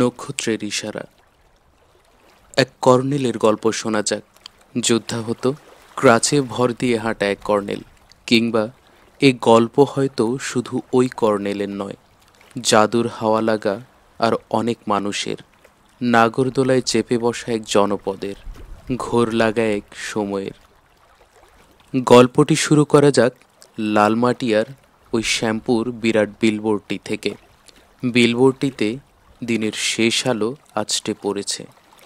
নক্ষত্রের ইশারা এক কর্নেলের গল্প শোনা যাক যোদ্ধা হতো ক্রাচে ভর দিয়ে হাঁটা এক কর্নেল কিংবা এ গল্প হয়তো শুধু ওই কর্নেলের নয় জাদুর হাওয়া লাগা আর অনেক মানুষের নাগরদোলায় চেপে বসা এক জনপদের ঘোর লাগা এক সময়ের গল্পটি শুরু করা যাক লালমাটিয়ার ওই শ্যাম্পুর বিরাট বিলবোর্ডটি থেকে বিলবোর্ডটিতে দিনের শেষ আলো আছটে পড়েছে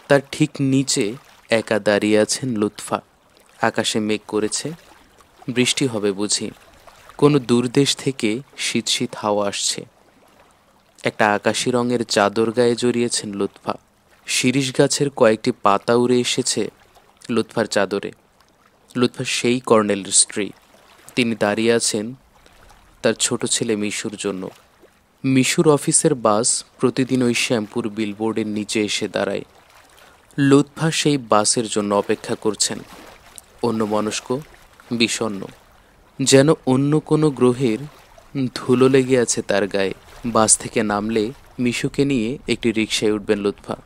তার ঠিক নিচে একা দাঁড়িয়ে আছেন লুৎফা আকাশে মেঘ করেছে বৃষ্টি হবে বুঝি কোনো দূরদেশ থেকে শীত শীত হাওয়া আসছে একটা আকাশি রঙের চাদর গায়ে জড়িয়েছেন লুৎফা শিরিষ গাছের কয়েকটি পাতা উড়ে এসেছে লুৎফার চাদরে লুৎফা সেই কর্নেলের স্ত্রী তিনি দাঁড়িয়ে আছেন তার ছোট ছেলে মিশুর জন্য মিশুর অফিসের বাস প্রতিদিন ওই শ্যাম্পুর বিলবোর্ডের নিচে এসে দাঁড়ায় লুৎফা সেই বাসের জন্য অপেক্ষা করছেন অন্য মনস্ক বিষণ্ন যেন অন্য কোনো গ্রহের ধুলো লেগে আছে তার গায়ে বাস থেকে নামলে মিশুকে নিয়ে একটি রিকশায় উঠবেন লুৎফা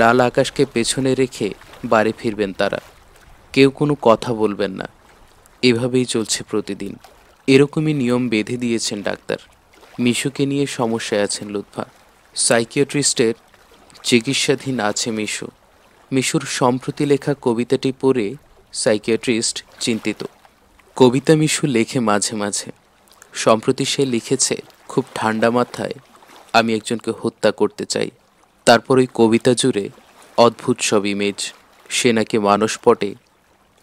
লাল আকাশকে পেছনে রেখে বাড়ি ফিরবেন তারা কেউ কোনো কথা বলবেন না এভাবেই চলছে প্রতিদিন এরকমই নিয়ম বেঁধে দিয়েছেন ডাক্তার মিশুকে নিয়ে সমস্যায় আছেন লুৎফা সাইকিয়াট্রিস্টের চিকিৎসাধীন আছে মিশু মিশুর সম্প্রতি লেখা কবিতাটি পড়ে সাইকিয়াট্রিস্ট চিন্তিত কবিতা মিশু লেখে মাঝে মাঝে সম্প্রতি সে লিখেছে খুব ঠান্ডা মাথায় আমি একজনকে হত্যা করতে চাই তারপর ওই কবিতা জুড়ে অদ্ভুত সব ইমেজ সে নাকি মানসপটে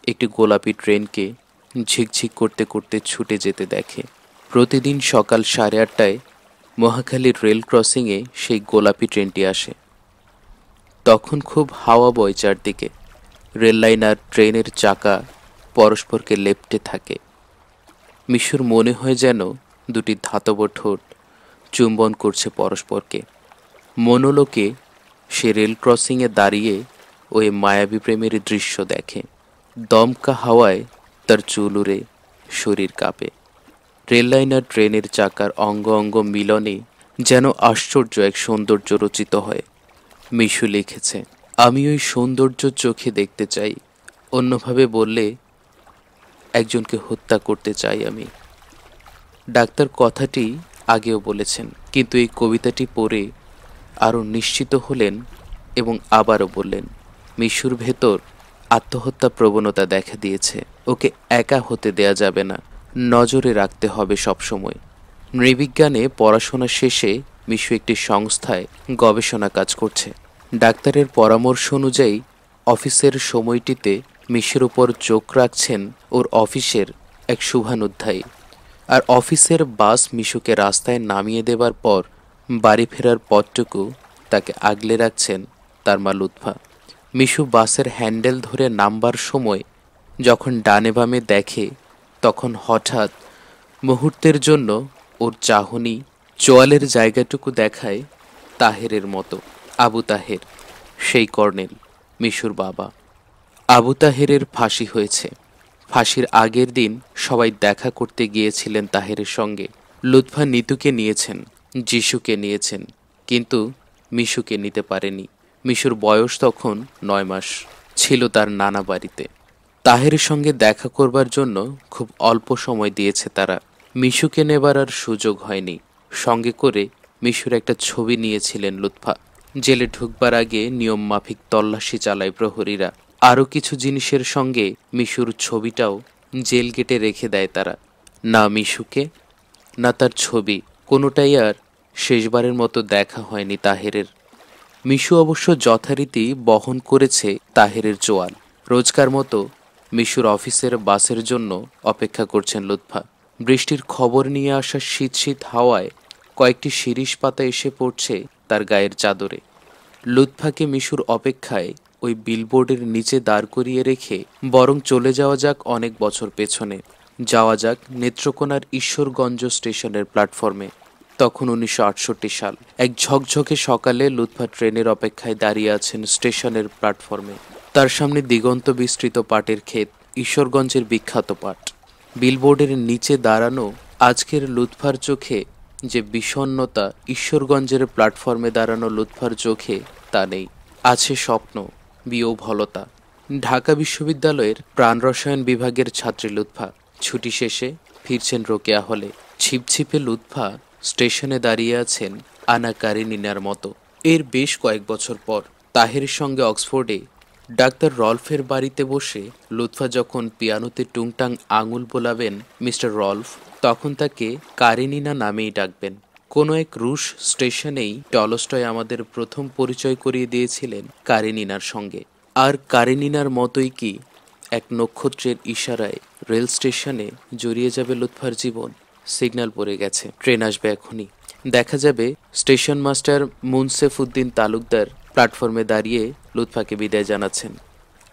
একটি গোলাপি ট্রেনকে ঝিকঝিক করতে করতে ছুটে যেতে দেখে প্রতিদিন সকাল সাড়ে আটটায় মহাখালীর রেল ক্রসিংয়ে সেই গোলাপি ট্রেনটি আসে তখন খুব হাওয়া বয় চারদিকে রেল লাইন আর ট্রেনের চাকা পরস্পরকে লেপটে থাকে মিশুর মনে হয় যেন দুটি ধাতব ঠোঁট চুম্বন করছে পরস্পরকে মনোলোকে সে রেল ক্রসিংয়ে দাঁড়িয়ে ওই মায়াবী প্রেমের দৃশ্য দেখে দমকা হাওয়ায় তার চুল উড়ে শরীর কাঁপে রেললাইন আর ট্রেনের চাকার অঙ্গ অঙ্গ মিলনে যেন আশ্চর্য এক সৌন্দর্য রচিত হয় মিশু লিখেছে আমি ওই সৌন্দর্য চোখে দেখতে চাই অন্যভাবে বললে একজনকে হত্যা করতে চাই আমি ডাক্তার কথাটি আগেও বলেছেন কিন্তু এই কবিতাটি পড়ে আরও নিশ্চিত হলেন এবং আবারও বললেন মিশুর ভেতর আত্মহত্যা প্রবণতা দেখা দিয়েছে ওকে একা হতে দেয়া যাবে না নজরে রাখতে হবে সবসময় নৃবিজ্ঞানে পড়াশোনা শেষে বিশ্ব একটি সংস্থায় গবেষণা কাজ করছে ডাক্তারের পরামর্শ অনুযায়ী অফিসের সময়টিতে মিশের উপর চোখ রাখছেন ওর অফিসের এক শুভানুধ্যায়ী আর অফিসের বাস মিশুকে রাস্তায় নামিয়ে দেবার পর বাড়ি ফেরার পথটুকু তাকে আগলে রাখছেন তার মা লুৎফা মিশু বাসের হ্যান্ডেল ধরে নামবার সময় যখন ডানে বামে দেখে তখন হঠাৎ মুহূর্তের জন্য ওর চাহনি চোয়ালের জায়গাটুকু দেখায় তাহেরের মতো আবু তাহের সেই কর্নেল মিশুর বাবা আবু তাহেরের ফাঁসি হয়েছে ফাঁসির আগের দিন সবাই দেখা করতে গিয়েছিলেন তাহেরের সঙ্গে লুৎফা নিতুকে নিয়েছেন যিশুকে নিয়েছেন কিন্তু মিশুকে নিতে পারেনি মিশুর বয়স তখন নয় মাস ছিল তার নানা বাড়িতে তাহের সঙ্গে দেখা করবার জন্য খুব অল্প সময় দিয়েছে তারা মিশুকে নেবার আর সুযোগ হয়নি সঙ্গে করে মিশুর একটা ছবি নিয়েছিলেন লুৎফা জেলে ঢুকবার আগে নিয়ম মাফিক তল্লাশি চালায় প্রহরীরা আরও কিছু জিনিসের সঙ্গে মিশুর ছবিটাও জেল গেটে রেখে দেয় তারা না মিশুকে না তার ছবি কোনোটাই আর শেষবারের মতো দেখা হয়নি তাহেরের মিশু অবশ্য যথারীতি বহন করেছে তাহেরের জোয়াল রোজকার মতো মিশুর অফিসের বাসের জন্য অপেক্ষা করছেন লুৎফা বৃষ্টির খবর নিয়ে আসা শীত শীত হাওয়ায় কয়েকটি শিরিষ পাতা এসে পড়ছে তার গায়ের চাদরে লুৎফাকে মিশুর অপেক্ষায় ওই বিলবোর্ডের নিচে দাঁড় করিয়ে রেখে বরং চলে যাওয়া যাক অনেক বছর পেছনে যাওয়া যাক নেত্রকোনার ঈশ্বরগঞ্জ স্টেশনের প্ল্যাটফর্মে তখন উনিশশো সাল এক ঝকঝকে সকালে লুৎফা ট্রেনের অপেক্ষায় দাঁড়িয়ে আছেন স্টেশনের প্ল্যাটফর্মে তার সামনে দিগন্ত বিস্তৃত পাটের ক্ষেত ঈশ্বরগঞ্জের বিখ্যাত পাট বিলবোর্ডের নিচে দাঁড়ানো আজকের লুৎফার চোখে যে বিষণ্নতা ঈশ্বরগঞ্জের প্ল্যাটফর্মে দাঁড়ানো লুৎফার চোখে তা নেই আছে স্বপ্ন বিয়োভলতা ঢাকা বিশ্ববিদ্যালয়ের প্রাণ রসায়ন বিভাগের ছাত্রী লুৎফা ছুটি শেষে ফিরছেন রোকেয়া হলে ছিপছিপে লুৎফা স্টেশনে দাঁড়িয়ে আছেন আনাকারিনার মতো এর বেশ কয়েক বছর পর তাহের সঙ্গে অক্সফোর্ডে ডাক্তার রলফের বাড়িতে বসে লুৎফা যখন পিয়ানোতে টুংটাং আঙুল বোলাবেন মিস্টার রলফ তখন তাকে কারিনিনা নামেই ডাকবেন কোনো এক রুশ স্টেশনেই টলস্টয় আমাদের প্রথম পরিচয় করিয়ে দিয়েছিলেন কারিনিনার সঙ্গে আর কারিনিনার মতোই কি এক নক্ষত্রের ইশারায় রেল স্টেশনে জড়িয়ে যাবে লুৎফার জীবন সিগন্যাল পড়ে গেছে ট্রেন আসবে এখনই দেখা যাবে স্টেশন মাস্টার মুনসেফ উদ্দিন তালুকদার প্ল্যাটফর্মে দাঁড়িয়ে লুৎফাকে বিদায় জানাচ্ছেন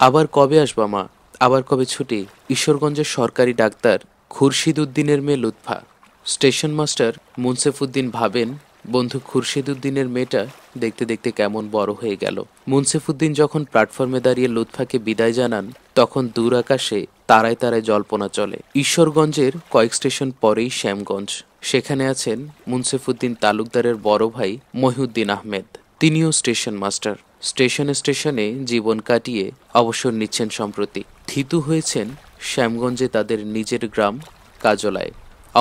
আবার কবে আসবা মা আবার কবে ছুটি ঈশ্বরগঞ্জের সরকারি ডাক্তার খুরশিদ উদ্দিনের মেয়ে লুৎফা স্টেশন মাস্টার মুনসেফুদ্দিন ভাবেন বন্ধু খুরশিদ উদ্দিনের মেয়েটা দেখতে দেখতে কেমন বড় হয়ে গেল মুনসেফুদ্দিন যখন প্ল্যাটফর্মে দাঁড়িয়ে লুৎফাকে বিদায় জানান তখন দূর আকাশে তারায় তারায় জল্পনা চলে ঈশ্বরগঞ্জের কয়েক স্টেশন পরেই শ্যামগঞ্জ সেখানে আছেন মুনসেফুদ্দিন তালুকদারের বড় ভাই মহিউদ্দিন আহমেদ তিনিও স্টেশন মাস্টার স্টেশনে স্টেশনে জীবন কাটিয়ে অবসর নিচ্ছেন সম্প্রতি থিতু হয়েছেন শ্যামগঞ্জে তাদের নিজের গ্রাম কাজলায়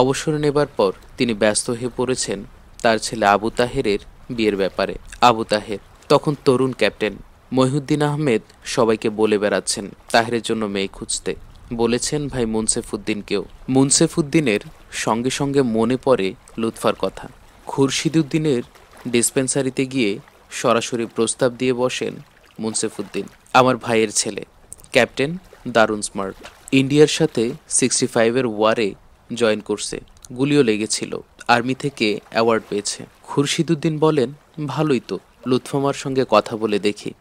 অবসর নেবার পর তিনি ব্যস্ত হয়ে পড়েছেন তার ছেলে আবু তাহেরের বিয়ের ব্যাপারে আবু তাহের তখন তরুণ ক্যাপ্টেন মহিউদ্দিন আহমেদ সবাইকে বলে বেড়াচ্ছেন তাহেরের জন্য মেয়ে খুঁজতে বলেছেন ভাই মুনসেফুদ্দিনকেও মুনসেফুদ্দিনের সঙ্গে সঙ্গে মনে পড়ে লুৎফার কথা খুরশিদুদ্দিনের ডিসপেন্সারিতে গিয়ে সরাসরি প্রস্তাব দিয়ে বসেন মুনসেফুদ্দিন আমার ভাইয়ের ছেলে ক্যাপ্টেন দারুণ স্মার্ট ইন্ডিয়ার সাথে সিক্সটি ফাইভের ওয়ারে জয়েন করছে গুলিও লেগেছিল আর্মি থেকে অ্যাওয়ার্ড পেয়েছে খুরশিদুদ্দিন বলেন ভালোই তো লুৎফামার সঙ্গে কথা বলে দেখি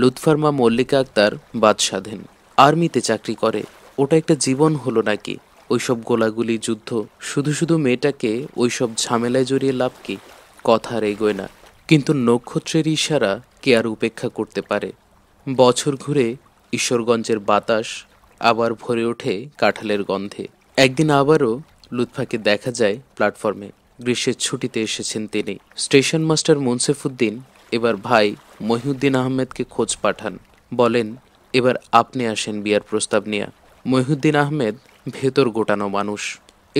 লুৎফার্মা মল্লিকা আক্তার বাদ সাধেন আর্মিতে চাকরি করে ওটা একটা জীবন হলো নাকি ওইসব গোলাগুলি যুদ্ধ শুধু শুধু মেয়েটাকে ওইসব ঝামেলায় জড়িয়ে লাভ কি কথা আর এগোয় না কিন্তু নক্ষত্রের ইশারা কে আর উপেক্ষা করতে পারে বছর ঘুরে ঈশ্বরগঞ্জের বাতাস আবার ভরে ওঠে কাঁঠালের গন্ধে একদিন আবারও লুৎফাকে দেখা যায় প্ল্যাটফর্মে গ্রীষ্মের ছুটিতে এসেছেন তিনি স্টেশন মাস্টার মুনসেফুদ্দিন এবার ভাই মহিউদ্দিন আহমেদকে খোঁজ পাঠান বলেন এবার আপনি আসেন বিয়ার প্রস্তাব নিয়ে মহিউদ্দিন আহমেদ ভেতর গোটানো মানুষ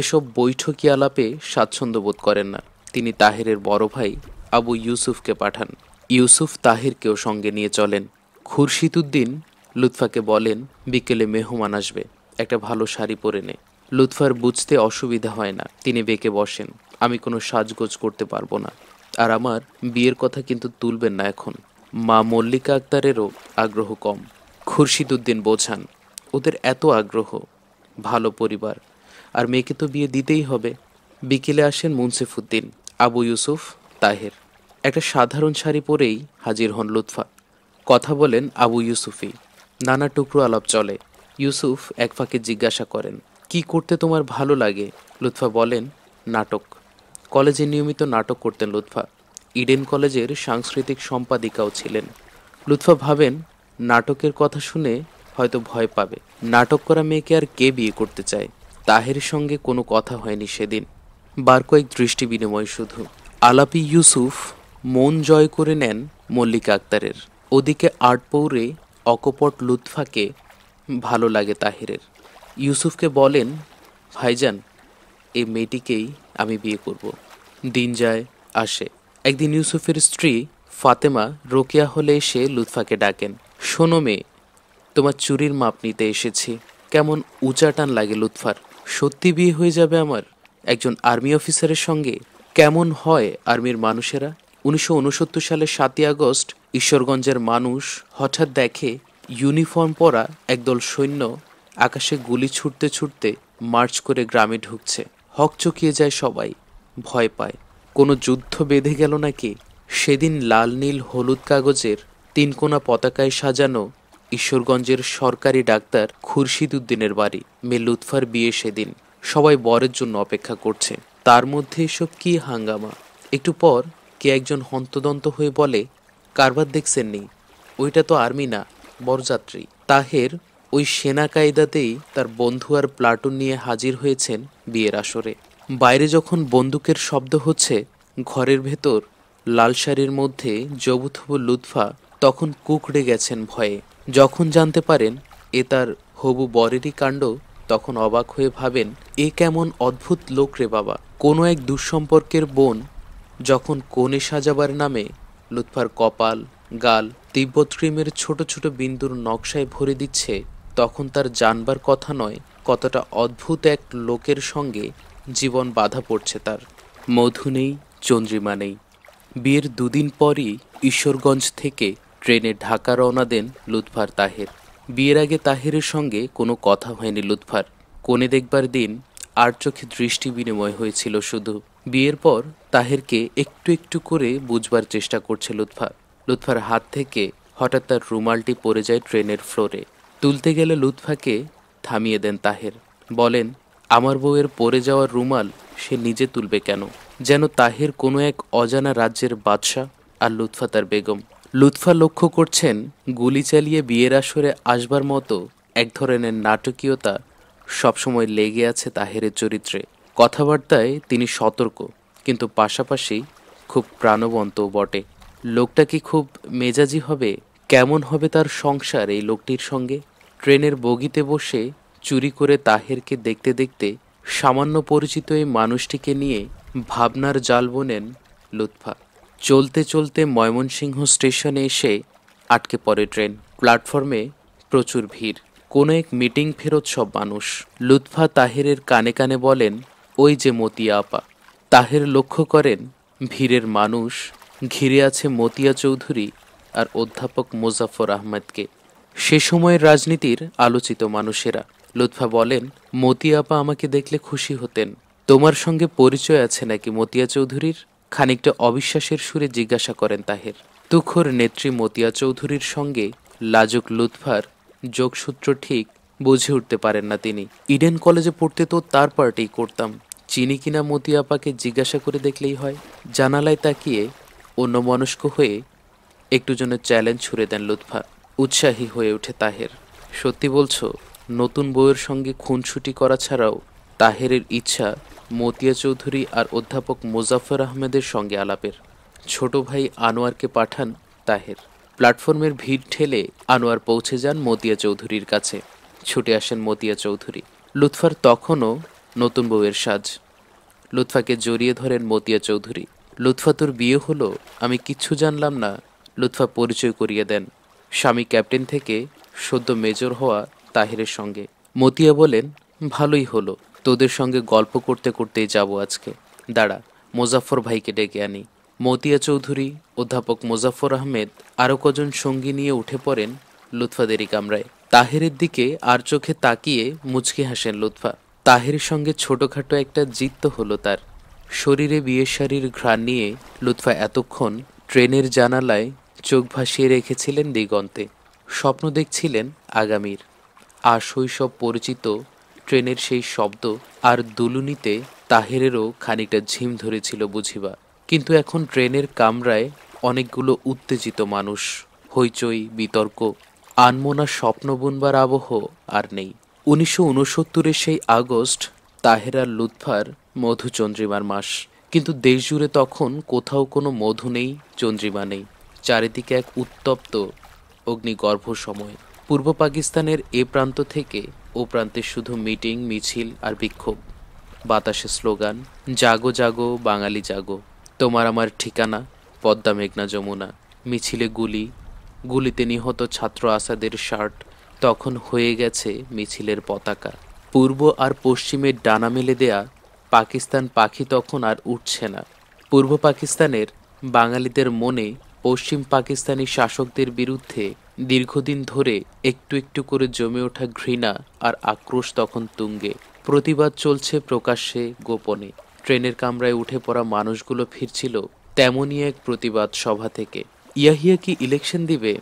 এসব বৈঠকি আলাপে স্বাচ্ছন্দ্য বোধ করেন না তিনি তাহেরের বড় ভাই আবু ইউসুফকে পাঠান ইউসুফ তাহিরকেও সঙ্গে নিয়ে চলেন খুরশিদুদ্দিন লুৎফাকে বলেন বিকেলে মেহমান আসবে একটা ভালো শাড়ি পরে নে লুৎফার বুঝতে অসুবিধা হয় না তিনি বেঁকে বসেন আমি কোনো সাজগোজ করতে পারবো না আর আমার বিয়ের কথা কিন্তু তুলবেন না এখন মা মল্লিকা আক্তারেরও আগ্রহ কম খুরশিদুদ্দিন বোঝান ওদের এত আগ্রহ ভালো পরিবার আর মেয়েকে তো বিয়ে দিতেই হবে বিকেলে আসেন মুন্সিফুদ্দিন আবু ইউসুফ তাহের একটা সাধারণ শাড়ি পরেই হাজির হন লুৎফা কথা বলেন আবু ইউসুফি নানা টুকরো আলাপ চলে ইউসুফ এক ফাঁকে জিজ্ঞাসা করেন কি করতে তোমার ভালো লাগে লুৎফা বলেন নাটক কলেজে নিয়মিত নাটক করতেন লুৎফা ইডেন কলেজের সাংস্কৃতিক সম্পাদিকাও ছিলেন লুৎফা ভাবেন নাটকের কথা শুনে হয়তো ভয় পাবে নাটক করা মেয়েকে আর কে বিয়ে করতে চায় তাহের সঙ্গে কোনো কথা হয়নি সেদিন বার কয়েক দৃষ্টি বিনিময় শুধু আলাপি ইউসুফ মন জয় করে নেন মল্লিকা আক্তারের ওদিকে পৌরে অকপট লুৎফাকে ভালো লাগে তাহিরের ইউসুফকে বলেন ভাইজান এই মেয়েটিকেই আমি বিয়ে করব। দিন যায় আসে একদিন ইউসুফের স্ত্রী ফাতেমা রোকিয়া হলে এসে লুৎফাকে ডাকেন শোনো মেয়ে তোমার চুরির মাপ নিতে এসেছি কেমন উঁচাটান লাগে লুৎফার সত্যি বিয়ে হয়ে যাবে আমার একজন আর্মি অফিসারের সঙ্গে কেমন হয় আর্মির মানুষেরা উনিশশো সালের সাতই আগস্ট ঈশ্বরগঞ্জের মানুষ হঠাৎ দেখে ইউনিফর্ম পরা একদল সৈন্য আকাশে গুলি ছুটতে ছুটতে মার্চ করে গ্রামে ঢুকছে হকচকিয়ে যায় সবাই ভয় পায় কোনো যুদ্ধ বেঁধে গেল নাকি সেদিন লাল নীল হলুদ কাগজের তিনকোনা পতাকায় সাজানো ঈশ্বরগঞ্জের সরকারি ডাক্তার খুরশিদ উদ্দিনের বাড়ি মেয়ে লুৎফার বিয়ে সেদিন সবাই বরের জন্য অপেক্ষা করছে তার মধ্যে এসব কি হাঙ্গামা একটু পর কে একজন হন্তদন্ত হয়ে বলে কারবার দেখছেন নি ওইটা তো আর্মি না বরযাত্রী তাহের ওই সেনা কায়দাতেই তার বন্ধু আর প্লাটুন নিয়ে হাজির হয়েছেন বিয়ের আসরে বাইরে যখন বন্দুকের শব্দ হচ্ছে ঘরের ভেতর লাল শাড়ির মধ্যে জবুথবু লুৎফা তখন কুকড়ে গেছেন ভয়ে যখন জানতে পারেন এ তার হবু বরেরই কাণ্ড তখন অবাক হয়ে ভাবেন এ কেমন অদ্ভুত লোক রে বাবা কোনো এক দুঃসম্পর্কের বোন যখন কনে সাজাবার নামে লুৎফার কপাল গাল তিব্বত ক্রিমের ছোট ছোট বিন্দুর নকশায় ভরে দিচ্ছে তখন তার জানবার কথা নয় কতটা অদ্ভুত এক লোকের সঙ্গে জীবন বাধা পড়ছে তার মধু নেই চন্দ্রিমা নেই বিয়ের দুদিন পরই ঈশ্বরগঞ্জ থেকে ট্রেনে ঢাকা রওনা দেন লুৎফার তাহের বিয়ের আগে তাহেরের সঙ্গে কোনো কথা হয়নি লুৎফার কনে দেখবার দিন আর চোখে দৃষ্টি বিনিময় হয়েছিল শুধু বিয়ের পর তাহেরকে একটু একটু করে বুঝবার চেষ্টা করছে লুৎফা লুৎফার হাত থেকে হঠাৎ তার রুমালটি পড়ে যায় ট্রেনের ফ্লোরে তুলতে গেলে লুৎফাকে থামিয়ে দেন তাহের বলেন আমার বউয়ের পড়ে যাওয়ার রুমাল সে নিজে তুলবে কেন যেন তাহের কোনো এক অজানা রাজ্যের বাদশাহ আর লুৎফা তার বেগম লুৎফা লক্ষ্য করছেন গুলি চালিয়ে বিয়ের আসরে আসবার মতো এক ধরনের নাটকীয়তা সবসময় লেগে আছে তাহেরের চরিত্রে কথাবার্তায় তিনি সতর্ক কিন্তু পাশাপাশি খুব প্রাণবন্তও বটে লোকটা কি খুব মেজাজি হবে কেমন হবে তার সংসার এই লোকটির সঙ্গে ট্রেনের বগিতে বসে চুরি করে তাহেরকে দেখতে দেখতে সামান্য পরিচিত এই মানুষটিকে নিয়ে ভাবনার জাল বোনেন লুৎফা চলতে চলতে ময়মনসিংহ স্টেশনে এসে আটকে পড়ে ট্রেন প্ল্যাটফর্মে প্রচুর ভিড় কোনো এক মিটিং ফেরত সব মানুষ লুৎফা তাহেরের কানে কানে বলেন ওই যে মতিয়া আপা তাহের লক্ষ্য করেন ভিড়ের মানুষ ঘিরে আছে মতিয়া চৌধুরী আর অধ্যাপক মুজাফর আহমেদকে সে সময়ের রাজনীতির আলোচিত মানুষেরা লুৎফা বলেন মতিয়া আপা আমাকে দেখলে খুশি হতেন তোমার সঙ্গে পরিচয় আছে নাকি মতিয়া চৌধুরীর খানিকটা অবিশ্বাসের সুরে জিজ্ঞাসা করেন তাহের তুখর নেত্রী মতিয়া চৌধুরীর সঙ্গে লাজুক লুৎফার যোগসূত্র ঠিক বুঝে উঠতে পারেন না তিনি ইডেন কলেজে পড়তে তো তার পার্টি করতাম চিনি কিনা মতি আপাকে জিজ্ঞাসা করে দেখলেই হয় জানালায় তাকিয়ে অন্য মনস্ক হয়ে একটু জন্য চ্যালেঞ্জ ছুড়ে দেন লুৎফা উৎসাহী হয়ে ওঠে তাহের সত্যি বলছো নতুন বইয়ের সঙ্গে খুনসুটি করা ছাড়াও তাহেরের ইচ্ছা মতিয়া চৌধুরী আর অধ্যাপক মোজাফর আহমেদের সঙ্গে আলাপের ছোট ভাই আনোয়ারকে পাঠান তাহের প্ল্যাটফর্মের ভিড় ঠেলে আনোয়ার পৌঁছে যান মতিয়া চৌধুরীর কাছে ছুটে আসেন মতিয়া চৌধুরী লুৎফার তখনও নতুন বউয়ের সাজ লুৎফাকে জড়িয়ে ধরেন মতিয়া চৌধুরী লুৎফা তোর বিয়ে হলো আমি কিচ্ছু জানলাম না লুৎফা পরিচয় করিয়ে দেন স্বামী ক্যাপ্টেন থেকে সদ্য মেজর হওয়া তাহিরের সঙ্গে মতিয়া বলেন ভালোই হলো তোদের সঙ্গে গল্প করতে করতেই যাব আজকে দাঁড়া মোজাফর ভাইকে ডেকে আনি মতিয়া চৌধুরী অধ্যাপক মোজাফর আহমেদ আরও কজন সঙ্গী নিয়ে উঠে পড়েন লুৎফাদেরই কামরায় তাহেরের দিকে আর চোখে তাকিয়ে মুচকে হাসেন লুৎফা তাহের সঙ্গে ছোটোখাটো একটা জিত হলো তার শরীরে বিয়ে শাড়ির ঘ্রাণ নিয়ে লুৎফা এতক্ষণ ট্রেনের জানালায় চোখ ভাসিয়ে রেখেছিলেন দিগন্তে স্বপ্ন দেখছিলেন আগামীর আর শৈশব পরিচিত ট্রেনের সেই শব্দ আর দুলুনিতে তাহেরেরও খানিকটা ঝিম ধরেছিল বুঝিবা কিন্তু এখন ট্রেনের কামরায় অনেকগুলো উত্তেজিত মানুষ হইচই বিতর্ক আনমোনা স্বপ্ন বুনবার আবহ আর নেই উনিশশো উনসত্তরের সেই আগস্ট তাহেরার লুৎফার মধুচন্দ্রিমার মাস কিন্তু দেশজুড়ে তখন কোথাও কোনো মধু নেই চন্দ্রিমা নেই চারিদিকে এক উত্তপ্ত অগ্নিগর্ভ সময় পূর্ব পাকিস্তানের এ প্রান্ত থেকে ও প্রান্তে শুধু মিটিং মিছিল আর বিক্ষোভ বাতাসে স্লোগান জাগো জাগো বাঙালি জাগো তোমার আমার ঠিকানা পদ্মা মেঘনা যমুনা মিছিলে গুলি গুলিতে নিহত ছাত্র আসাদের শার্ট তখন হয়ে গেছে মিছিলের পতাকা পূর্ব আর পশ্চিমের ডানা মেলে দেয়া পাকিস্তান পাখি তখন আর উঠছে না পূর্ব পাকিস্তানের বাঙালিদের মনে পশ্চিম পাকিস্তানি শাসকদের বিরুদ্ধে দীর্ঘদিন ধরে একটু একটু করে জমে ওঠা ঘৃণা আর আক্রোশ তখন তুঙ্গে প্রতিবাদ চলছে প্রকাশ্যে গোপনে ট্রেনের কামরায় উঠে পড়া মানুষগুলো ফিরছিল তেমনই এক প্রতিবাদ সভা থেকে ইয়াহিয়া কি ইলেকশন দিবে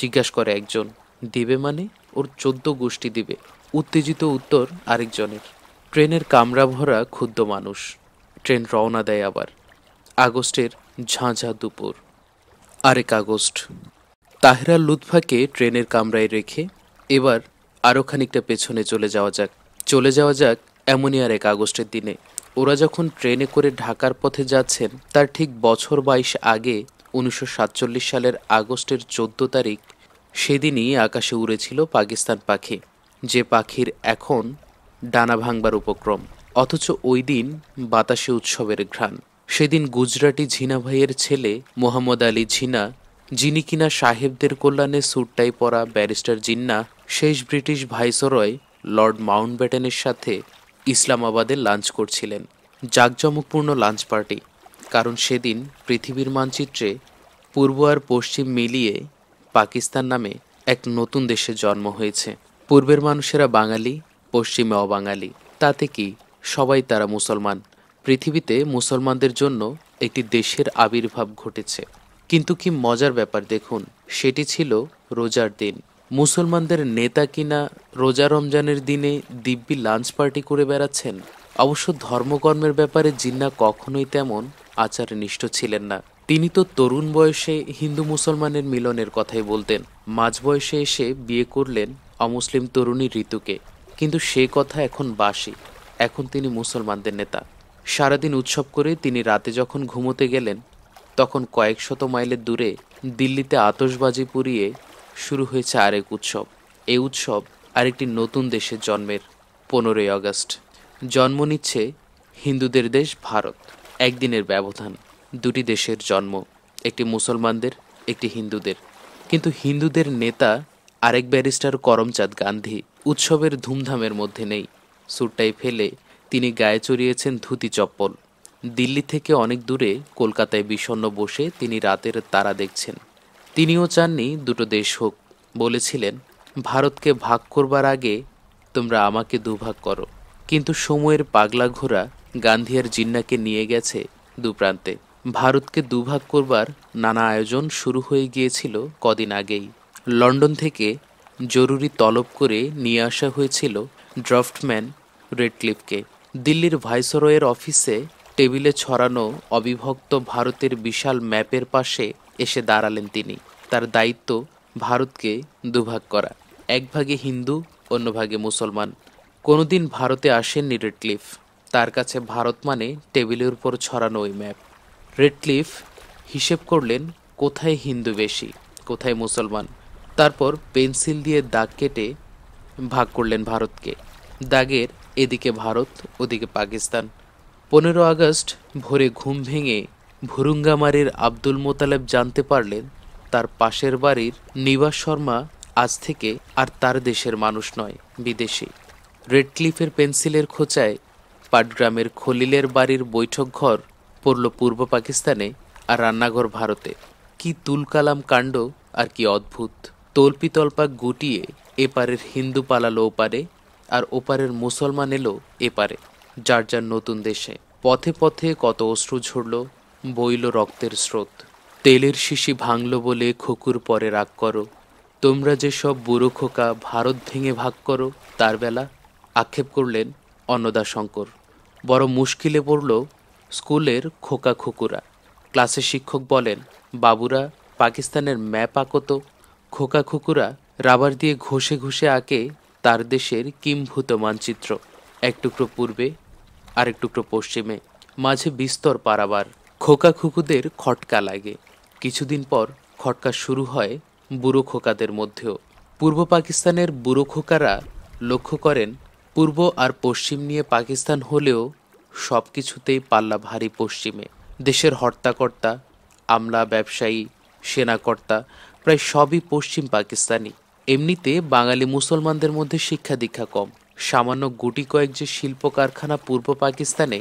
জিজ্ঞাসা করে একজন দিবে মানে ওর চোদ্দ গোষ্ঠী দিবে উত্তেজিত উত্তর আরেকজনের ট্রেনের কামরা ভরা ক্ষুদ্র মানুষ ট্রেন রওনা দেয় আবার আগস্টের ঝাঁঝা দুপুর আরেক আগস্ট তাহেরা লুৎফাকে ট্রেনের কামরায় রেখে এবার আরও খানিকটা পেছনে চলে যাওয়া যাক চলে যাওয়া যাক এমনই আর এক আগস্টের দিনে ওরা যখন ট্রেনে করে ঢাকার পথে যাচ্ছেন তার ঠিক বছর বাইশ আগে উনিশশো সালের আগস্টের চোদ্দ তারিখ সেদিনই আকাশে উড়েছিল পাকিস্তান পাখি যে পাখির এখন ডানা ভাঙবার উপক্রম অথচ ওই দিন বাতাসে উৎসবের ঘ্রাণ সেদিন গুজরাটি ঝিনা ভাইয়ের ছেলে মোহাম্মদ আলী ঝিনা যিনি কিনা সাহেবদের কল্যাণে সুটটাই পরা ব্যারিস্টার জিন্না শেষ ব্রিটিশ ভাইসরয় লর্ড মাউন্টব্যাটেনের সাথে ইসলামাবাদে লাঞ্চ করছিলেন জাঁকজমকপূর্ণ লাঞ্চ পার্টি কারণ সেদিন পৃথিবীর মানচিত্রে পূর্ব আর পশ্চিম মিলিয়ে পাকিস্তান নামে এক নতুন দেশে জন্ম হয়েছে পূর্বের মানুষেরা বাঙালি পশ্চিমে অবাঙালি তাতে কি সবাই তারা মুসলমান পৃথিবীতে মুসলমানদের জন্য একটি দেশের আবির্ভাব ঘটেছে কিন্তু কি মজার ব্যাপার দেখুন সেটি ছিল রোজার দিন মুসলমানদের নেতা কিনা রোজা রমজানের দিনে দিব্যি লাঞ্চ পার্টি করে বেড়াচ্ছেন অবশ্য ধর্মকর্মের ব্যাপারে জিন্না কখনোই তেমন আচারনিষ্ঠ ছিলেন না তিনি তো তরুণ বয়সে হিন্দু মুসলমানের মিলনের কথাই বলতেন মাঝ বয়সে এসে বিয়ে করলেন অমুসলিম তরুণী ঋতুকে কিন্তু সে কথা এখন বাসি এখন তিনি মুসলমানদের নেতা সারাদিন উৎসব করে তিনি রাতে যখন ঘুমোতে গেলেন তখন কয়েক শত মাইলের দূরে দিল্লিতে আতসবাজি পুড়িয়ে শুরু হয়েছে আরেক উৎসব এই উৎসব আরেকটি নতুন দেশের জন্মের পনেরোই আগস্ট জন্ম নিচ্ছে হিন্দুদের দেশ ভারত একদিনের ব্যবধান দুটি দেশের জন্ম একটি মুসলমানদের একটি হিন্দুদের কিন্তু হিন্দুদের নেতা আরেক ব্যারিস্টার করমচাঁদ গান্ধী উৎসবের ধুমধামের মধ্যে নেই সুরটাই ফেলে তিনি গায়ে চড়িয়েছেন ধুতি চপ্পল দিল্লি থেকে অনেক দূরে কলকাতায় বিষণ্ন বসে তিনি রাতের তারা দেখছেন তিনিও চাননি দুটো দেশ হোক বলেছিলেন ভারতকে ভাগ করবার আগে তোমরা আমাকে দুভাগ করো কিন্তু সময়ের পাগলা ঘোরা গান্ধী আর জিন্নাকে নিয়ে গেছে দুপ্রান্তে ভারতকে দুভাগ করবার নানা আয়োজন শুরু হয়ে গিয়েছিল কদিন আগেই লন্ডন থেকে জরুরি তলব করে নিয়ে আসা হয়েছিল ড্রাফটম্যান রেডক্লিফকে দিল্লির ভাইসরয়ের অফিসে টেবিলে ছড়ানো অবিভক্ত ভারতের বিশাল ম্যাপের পাশে এসে দাঁড়ালেন তিনি তার দায়িত্ব ভারতকে দুভাগ করা এক ভাগে হিন্দু অন্য ভাগে মুসলমান কোনোদিন ভারতে আসেননি রেডক্লিফ তার কাছে ভারত মানে টেবিলের উপর ছড়ানো ওই ম্যাপ রেডক্লিফ হিসেব করলেন কোথায় হিন্দু বেশি কোথায় মুসলমান তারপর পেন্সিল দিয়ে দাগ কেটে ভাগ করলেন ভারতকে দাগের এদিকে ভারত ওদিকে পাকিস্তান পনেরো আগস্ট ভোরে ঘুম ভেঙে ভুরুঙ্গামারির আব্দুল মোতালেব জানতে পারলেন তার পাশের বাড়ির নিবাস শর্মা আজ থেকে আর তার দেশের মানুষ নয় বিদেশি রেডক্লিফের পেন্সিলের খোঁচায় পাটগ্রামের খলিলের বাড়ির বৈঠক ঘর পড়ল পূর্ব পাকিস্তানে আর রান্নাঘর ভারতে কি তুলকালাম কাণ্ড আর কি অদ্ভুত তল্পিতল্পা গুটিয়ে এপারের হিন্দু পালালো ওপারে আর ওপারের মুসলমান এলো এপারে যার যার নতুন দেশে পথে পথে কত অশ্রু ঝরল বইল রক্তের স্রোত তেলের শিশি ভাঙল বলে খকুর পরে রাগ করো তোমরা যেসব বুড়ো খোকা ভারত ভেঙে ভাগ করো তার বেলা আক্ষেপ করলেন অন্নদাশঙ্কর বড় মুশকিলে পড়ল স্কুলের খোকা খোকুরা ক্লাসের শিক্ষক বলেন বাবুরা পাকিস্তানের ম্যাপ আঁকত খোকা খোকুরা রাবার দিয়ে ঘষে ঘষে আঁকে তার দেশের কিম্ভূত মানচিত্র এক টুকরো পূর্বে আরেকটুকরো পশ্চিমে মাঝে বিস্তর পারাবার খোকা খুকুদের খটকা লাগে কিছুদিন পর খটকা শুরু হয় বুড়ো খোকাদের মধ্যেও পূর্ব পাকিস্তানের বুড়ো খোকারা লক্ষ্য করেন পূর্ব আর পশ্চিম নিয়ে পাকিস্তান হলেও সব কিছুতেই পাল্লা ভারী পশ্চিমে দেশের হর্তাকর্তা আমলা ব্যবসায়ী সেনাকর্তা প্রায় সবই পশ্চিম পাকিস্তানি এমনিতে বাঙালি মুসলমানদের মধ্যে শিক্ষা দীক্ষা কম সামান্য গুটি কয়েক যে শিল্প কারখানা পূর্ব পাকিস্তানে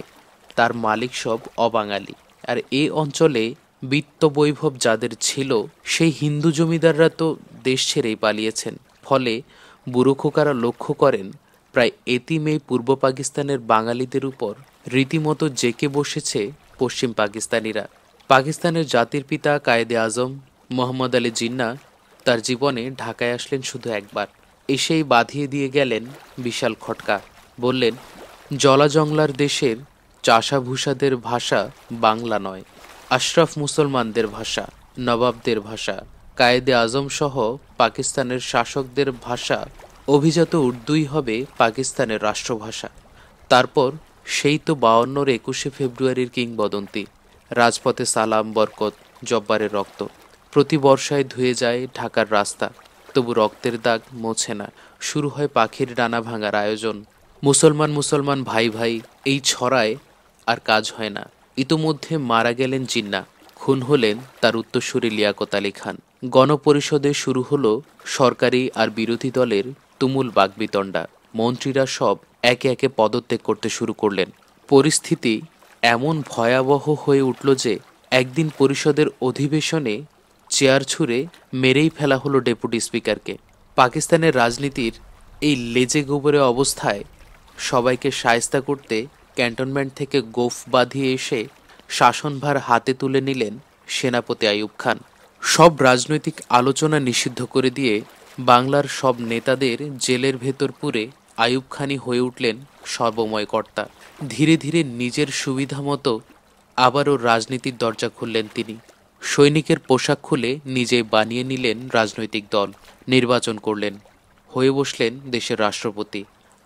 তার মালিক সব অবাঙালি আর এ অঞ্চলে বিত্ত বৈভব যাদের ছিল সেই হিন্দু জমিদাররা তো দেশ ছেড়েই পালিয়েছেন ফলে বুড়োখোকারা লক্ষ্য করেন প্রায় এতি মেয়ে পূর্ব পাকিস্তানের বাঙালিদের উপর রীতিমতো জেকে বসেছে পশ্চিম পাকিস্তানিরা পাকিস্তানের জাতির পিতা কায়েদে আজম মোহাম্মদ আলী জিন্না তার জীবনে ঢাকায় আসলেন শুধু একবার এসেই বাঁধিয়ে দিয়ে গেলেন বিশাল খটকা বললেন জলা জংলার দেশের চাষাভূষাদের ভাষা বাংলা নয় আশরাফ মুসলমানদের ভাষা নবাবদের ভাষা কায়েদে আজম সহ পাকিস্তানের শাসকদের ভাষা অভিজাত উর্দুই হবে পাকিস্তানের রাষ্ট্রভাষা তারপর সেই তো বাউন্নর একুশে ফেব্রুয়ারির কিংবদন্তি রাজপথে সালাম বরকত জব্বারের রক্ত প্রতি বর্ষায় ধুয়ে যায় ঢাকার রাস্তা তবু রক্তের দাগ মোছে না শুরু হয় পাখির ডানা ভাঙার আয়োজন মুসলমান মুসলমান ভাই ভাই এই ছড়ায় আর কাজ হয় না ইতোমধ্যে মারা গেলেন জিন্না খুন হলেন তার উত্তরসূরি লিয়াকত আলী খান গণপরিষদে শুরু হল সরকারি আর বিরোধী দলের তুমুল বাগবিতণ্ডা মন্ত্রীরা সব একে একে পদত্যাগ করতে শুরু করলেন পরিস্থিতি এমন ভয়াবহ হয়ে উঠল যে একদিন পরিষদের অধিবেশনে চেয়ার ছুঁড়ে মেরেই ফেলা হলো ডেপুটি স্পিকারকে পাকিস্তানের রাজনীতির এই লেজে গোবরে অবস্থায় সবাইকে সায়স্তা করতে ক্যান্টনমেন্ট থেকে গোফ বাঁধিয়ে এসে শাসনভার হাতে তুলে নিলেন সেনাপতি আইয়ুব খান সব রাজনৈতিক আলোচনা নিষিদ্ধ করে দিয়ে বাংলার সব নেতাদের জেলের ভেতর পুরে আইয়ুব খানই হয়ে উঠলেন সর্বময় কর্তা ধীরে ধীরে নিজের সুবিধা মতো আবারও রাজনীতির দরজা খুললেন তিনি সৈনিকের পোশাক খুলে নিজেই বানিয়ে নিলেন রাজনৈতিক দল নির্বাচন করলেন হয়ে বসলেন দেশের রাষ্ট্রপতি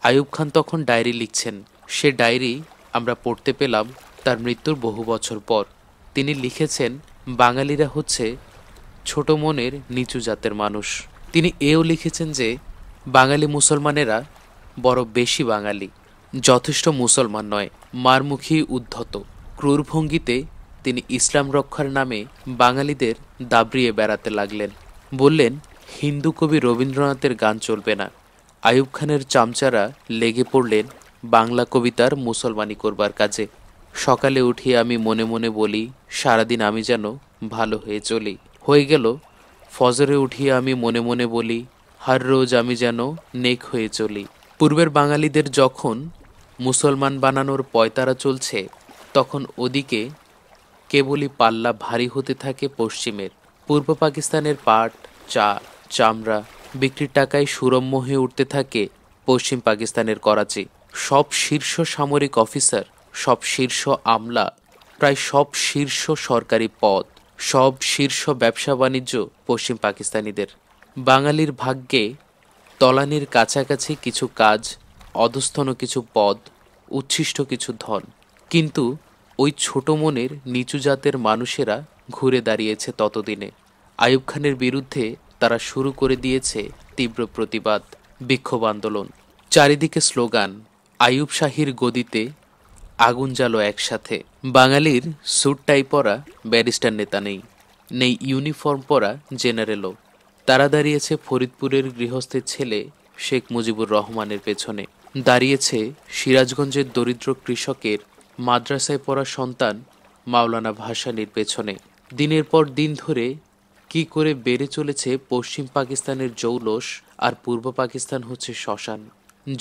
আইয়ুব খান তখন ডায়েরি লিখছেন সে ডায়েরি আমরা পড়তে পেলাম তার মৃত্যুর বহু বছর পর তিনি লিখেছেন বাঙালিরা হচ্ছে ছোট মনের নিচু জাতের মানুষ তিনি এও লিখেছেন যে বাঙালি মুসলমানেরা বড় বেশি বাঙালি যথেষ্ট মুসলমান নয় মারমুখী উদ্ধত ক্রূরভঙ্গিতে তিনি ইসলাম রক্ষার নামে বাঙালিদের দাবড়িয়ে বেড়াতে লাগলেন বললেন হিন্দু কবি রবীন্দ্রনাথের গান চলবে না আয়ুব খানের চামচারা লেগে পড়লেন বাংলা কবিতার মুসলমানি করবার কাজে সকালে উঠি আমি মনে মনে বলি সারাদিন আমি যেন ভালো হয়ে চলি হয়ে গেল ফজরে উঠিয়ে আমি মনে মনে বলি হার রোজ আমি যেন নেক হয়ে চলি পূর্বের বাঙালিদের যখন মুসলমান বানানোর পয়তারা চলছে তখন ওদিকে কেবলই পাল্লা ভারী হতে থাকে পশ্চিমের পূর্ব পাকিস্তানের পাট চা চামড়া বিক্রির টাকায় সুরম্য হয়ে উঠতে থাকে পশ্চিম পাকিস্তানের করাচি সব শীর্ষ সামরিক অফিসার সব শীর্ষ আমলা প্রায় সব শীর্ষ সরকারি পদ সব শীর্ষ ব্যবসা বাণিজ্য পশ্চিম পাকিস্তানিদের বাঙালির ভাগ্যে তলানির কাছাকাছি কিছু কাজ অধস্থন কিছু পদ উচ্ছিষ্ট কিছু ধন কিন্তু ওই ছোট মনের নিচু জাতের মানুষেরা ঘুরে দাঁড়িয়েছে ততদিনে আয়ুব খানের বিরুদ্ধে তারা শুরু করে দিয়েছে তীব্র প্রতিবাদ বিক্ষোভ আন্দোলন চারিদিকে স্লোগান আয়ুব শাহির গদিতে আগুন জ্বালো একসাথে বাঙালির টাই পরা ব্যারিস্টার নেতা নেই নেই ইউনিফর্ম পরা জেনারেলও তারা দাঁড়িয়েছে ফরিদপুরের গৃহস্থের ছেলে শেখ মুজিবুর রহমানের পেছনে দাঁড়িয়েছে সিরাজগঞ্জের দরিদ্র কৃষকের মাদ্রাসায় পড়া সন্তান মাওলানা ভাসানির পেছনে দিনের পর দিন ধরে কি করে বেড়ে চলেছে পশ্চিম পাকিস্তানের জৌলস আর পূর্ব পাকিস্তান হচ্ছে শ্মশান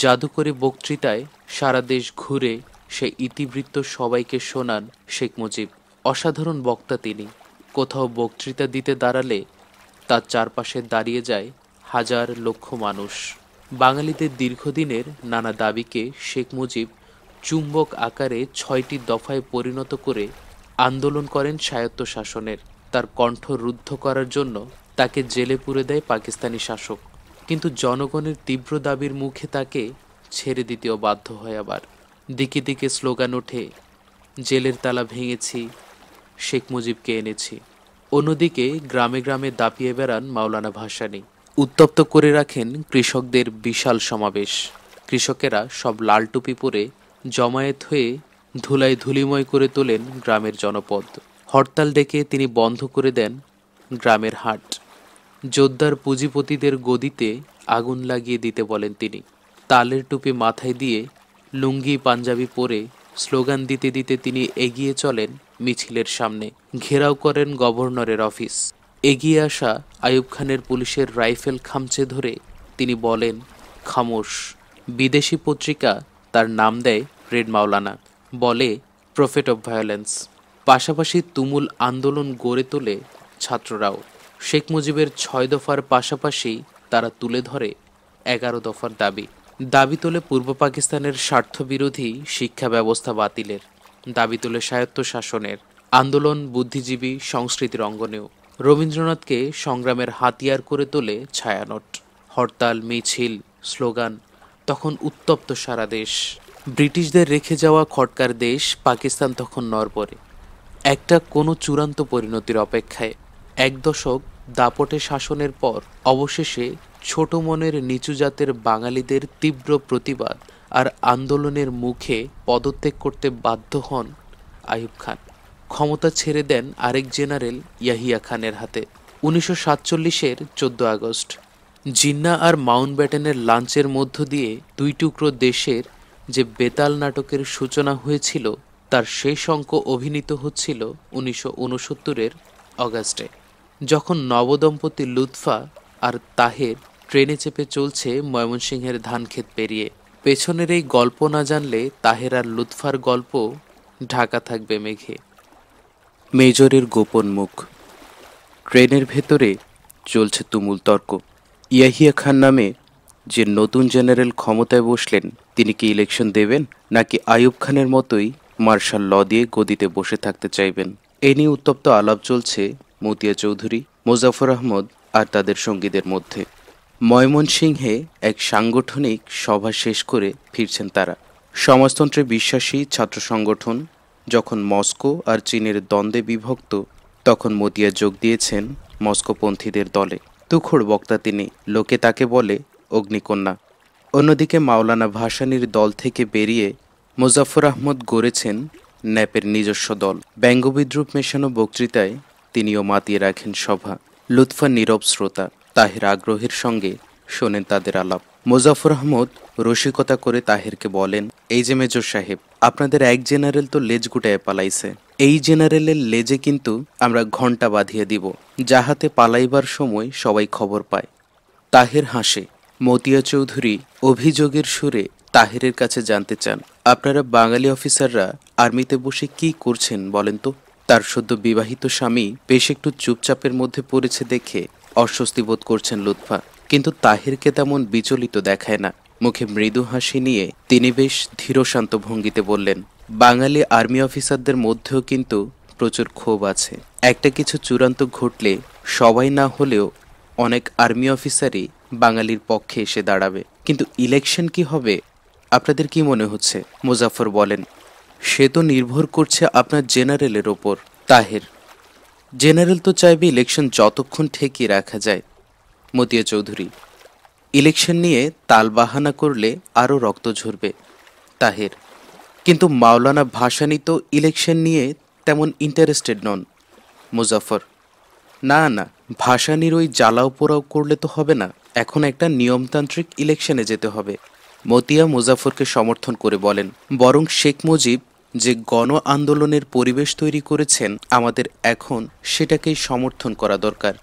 জাদুকরী বক্তৃতায় সারা দেশ ঘুরে সে ইতিবৃত্ত সবাইকে শোনান শেখ মুজিব অসাধারণ বক্তা তিনি কোথাও বক্তৃতা দিতে দাঁড়ালে তার চারপাশে দাঁড়িয়ে যায় হাজার লক্ষ মানুষ বাঙালিদের দীর্ঘদিনের নানা দাবিকে শেখ মুজিব চুম্বক আকারে ছয়টি দফায় পরিণত করে আন্দোলন করেন স্বায়ত্তশাসনের তার কণ্ঠ রুদ্ধ করার জন্য তাকে জেলে পুরে দেয় পাকিস্তানি শাসক কিন্তু জনগণের তীব্র দাবির মুখে তাকে ছেড়ে দিতেও বাধ্য হয় আবার দিকে দিকে স্লোগান ওঠে জেলের তালা ভেঙেছি শেখ মুজিবকে এনেছি অন্যদিকে গ্রামে গ্রামে দাপিয়ে বেড়ান মাওলানা ভাসানি উত্তপ্ত করে রাখেন কৃষকদের বিশাল সমাবেশ কৃষকেরা সব লাল টুপি পরে জমায়েত হয়ে ধুলায় ধুলিময় করে তোলেন গ্রামের জনপদ হরতাল ডেকে তিনি বন্ধ করে দেন গ্রামের হাট যোদ্ধার পুঁজিপতিদের গদিতে আগুন লাগিয়ে দিতে বলেন তিনি তালের টুপি মাথায় দিয়ে লুঙ্গি পাঞ্জাবি পরে স্লোগান দিতে দিতে তিনি এগিয়ে চলেন মিছিলের সামনে ঘেরাও করেন গভর্নরের অফিস এগিয়ে আসা আয়ুব খানের পুলিশের রাইফেল খামচে ধরে তিনি বলেন খামোশ বিদেশি পত্রিকা তার নাম দেয় রেড মাওলানা বলে প্রফেট অব ভায়োলেন্স পাশাপাশি তুমুল আন্দোলন গড়ে তোলে ছাত্ররাও শেখ মুজিবের ছয় দফার পাশাপাশি তারা তুলে ধরে এগারো দফার দাবি দাবি তোলে পূর্ব পাকিস্তানের স্বার্থবিরোধী শিক্ষা ব্যবস্থা বাতিলের দাবি তোলে স্বায়ত্তশাসনের আন্দোলন বুদ্ধিজীবী সংস্কৃতির অঙ্গনেও রবীন্দ্রনাথকে সংগ্রামের হাতিয়ার করে তোলে ছায়ানট হরতাল মিছিল স্লোগান তখন উত্তপ্ত সারা দেশ ব্রিটিশদের রেখে যাওয়া খটকার দেশ পাকিস্তান তখন নরপরে একটা কোনো চূড়ান্ত পরিণতির অপেক্ষায় এক দশক দাপটে শাসনের পর অবশেষে ছোট মনের নিচু জাতের বাঙালিদের তীব্র প্রতিবাদ আর আন্দোলনের মুখে পদত্যাগ করতে বাধ্য হন আইব খান ক্ষমতা ছেড়ে দেন আরেক জেনারেল ইয়াহিয়া খানের হাতে উনিশশো সাতচল্লিশের চোদ্দ আগস্ট জিন্না আর মাউন্টব্যাটেনের লাঞ্চের মধ্য দিয়ে দুই টুকরো দেশের যে বেতাল নাটকের সূচনা হয়েছিল তার শেষ অঙ্ক অভিনীত হচ্ছিল উনিশশো উনসত্তরের অগাস্টে যখন নবদম্পতি লুৎফা আর তাহের ট্রেনে চেপে চলছে ময়মনসিংহের ধানক্ষেত পেরিয়ে পেছনের এই গল্প না জানলে তাহের আর লুৎফার গল্প ঢাকা থাকবে মেঘে মেজরের গোপন মুখ ট্রেনের ভেতরে চলছে তুমুল তর্ক ইয়াহিয়া খান নামে যে নতুন জেনারেল ক্ষমতায় বসলেন তিনি কি ইলেকশন দেবেন নাকি আয়ুব খানের মতোই মার্শাল ল দিয়ে গদিতে বসে থাকতে চাইবেন এ নিয়ে উত্তপ্ত আলাপ চলছে মতিয়া চৌধুরী মোজাফর আহমদ আর তাদের সঙ্গীদের মধ্যে ময়মনসিংহে এক সাংগঠনিক সভা শেষ করে ফিরছেন তারা সমাজতন্ত্রে বিশ্বাসী ছাত্র সংগঠন যখন মস্কো আর চীনের দ্বন্দ্বে বিভক্ত তখন মতিয়া যোগ দিয়েছেন মস্কোপন্থীদের দলে তুখোড় বক্তা তিনি লোকে তাকে বলে অগ্নিকন্যা অন্যদিকে মাওলানা ভাসানির দল থেকে বেরিয়ে মুজাফর আহমদ গড়েছেন ন্যাপের নিজস্ব দল ব্যঙ্গবিদ্রুপ মেশানো বক্তৃতায় তিনিও মাতিয়ে রাখেন সভা লুৎফা নীরব শ্রোতা তাহের আগ্রহের সঙ্গে শোনেন তাদের আলাপ মোজাফর আহমদ রসিকতা করে তাহেরকে বলেন এই যে মেজর সাহেব আপনাদের এক জেনারেল তো লেজ গুটায় পালাইছে এই জেনারেলের লেজে কিন্তু আমরা ঘন্টা বাঁধিয়ে দিব যাহাতে পালাইবার সময় সবাই খবর পায় তাহের হাসে মতিয়া চৌধুরী অভিযোগের সুরে তাহেরের কাছে জানতে চান আপনারা বাঙালি অফিসাররা আর্মিতে বসে কি করছেন বলেন তো তার সদ্য বিবাহিত স্বামী বেশ একটু চুপচাপের মধ্যে পড়েছে দেখে অস্বস্তি বোধ করছেন লুৎফা কিন্তু তাহিরকে তেমন বিচলিত দেখায় না মুখে মৃদু হাসি নিয়ে তিনি বেশ ধীরশান্ত ভঙ্গিতে বললেন বাঙালি আর্মি অফিসারদের মধ্যেও কিন্তু প্রচুর ক্ষোভ আছে একটা কিছু চূড়ান্ত ঘটলে সবাই না হলেও অনেক আর্মি অফিসারই বাঙালির পক্ষে এসে দাঁড়াবে কিন্তু ইলেকশন কি হবে আপনাদের কি মনে হচ্ছে মুজাফর বলেন সে তো নির্ভর করছে আপনার জেনারেলের ওপর তাহের জেনারেল তো চাইবে ইলেকশন যতক্ষণ ঠেকিয়ে রাখা যায় মতিয়া চৌধুরী ইলেকশন নিয়ে তালবাহানা করলে আরও রক্ত ঝরবে তাহের কিন্তু মাওলানা ভাসানি তো ইলেকশন নিয়ে তেমন ইন্টারেস্টেড নন মুজাফর না না ভাসানির ওই জ্বালাও পোড়াও করলে তো হবে না এখন একটা নিয়মতান্ত্রিক ইলেকশনে যেতে হবে মতিয়া মুজাফরকে সমর্থন করে বলেন বরং শেখ মুজিব যে গণ আন্দোলনের পরিবেশ তৈরি করেছেন আমাদের এখন সেটাকেই সমর্থন করা দরকার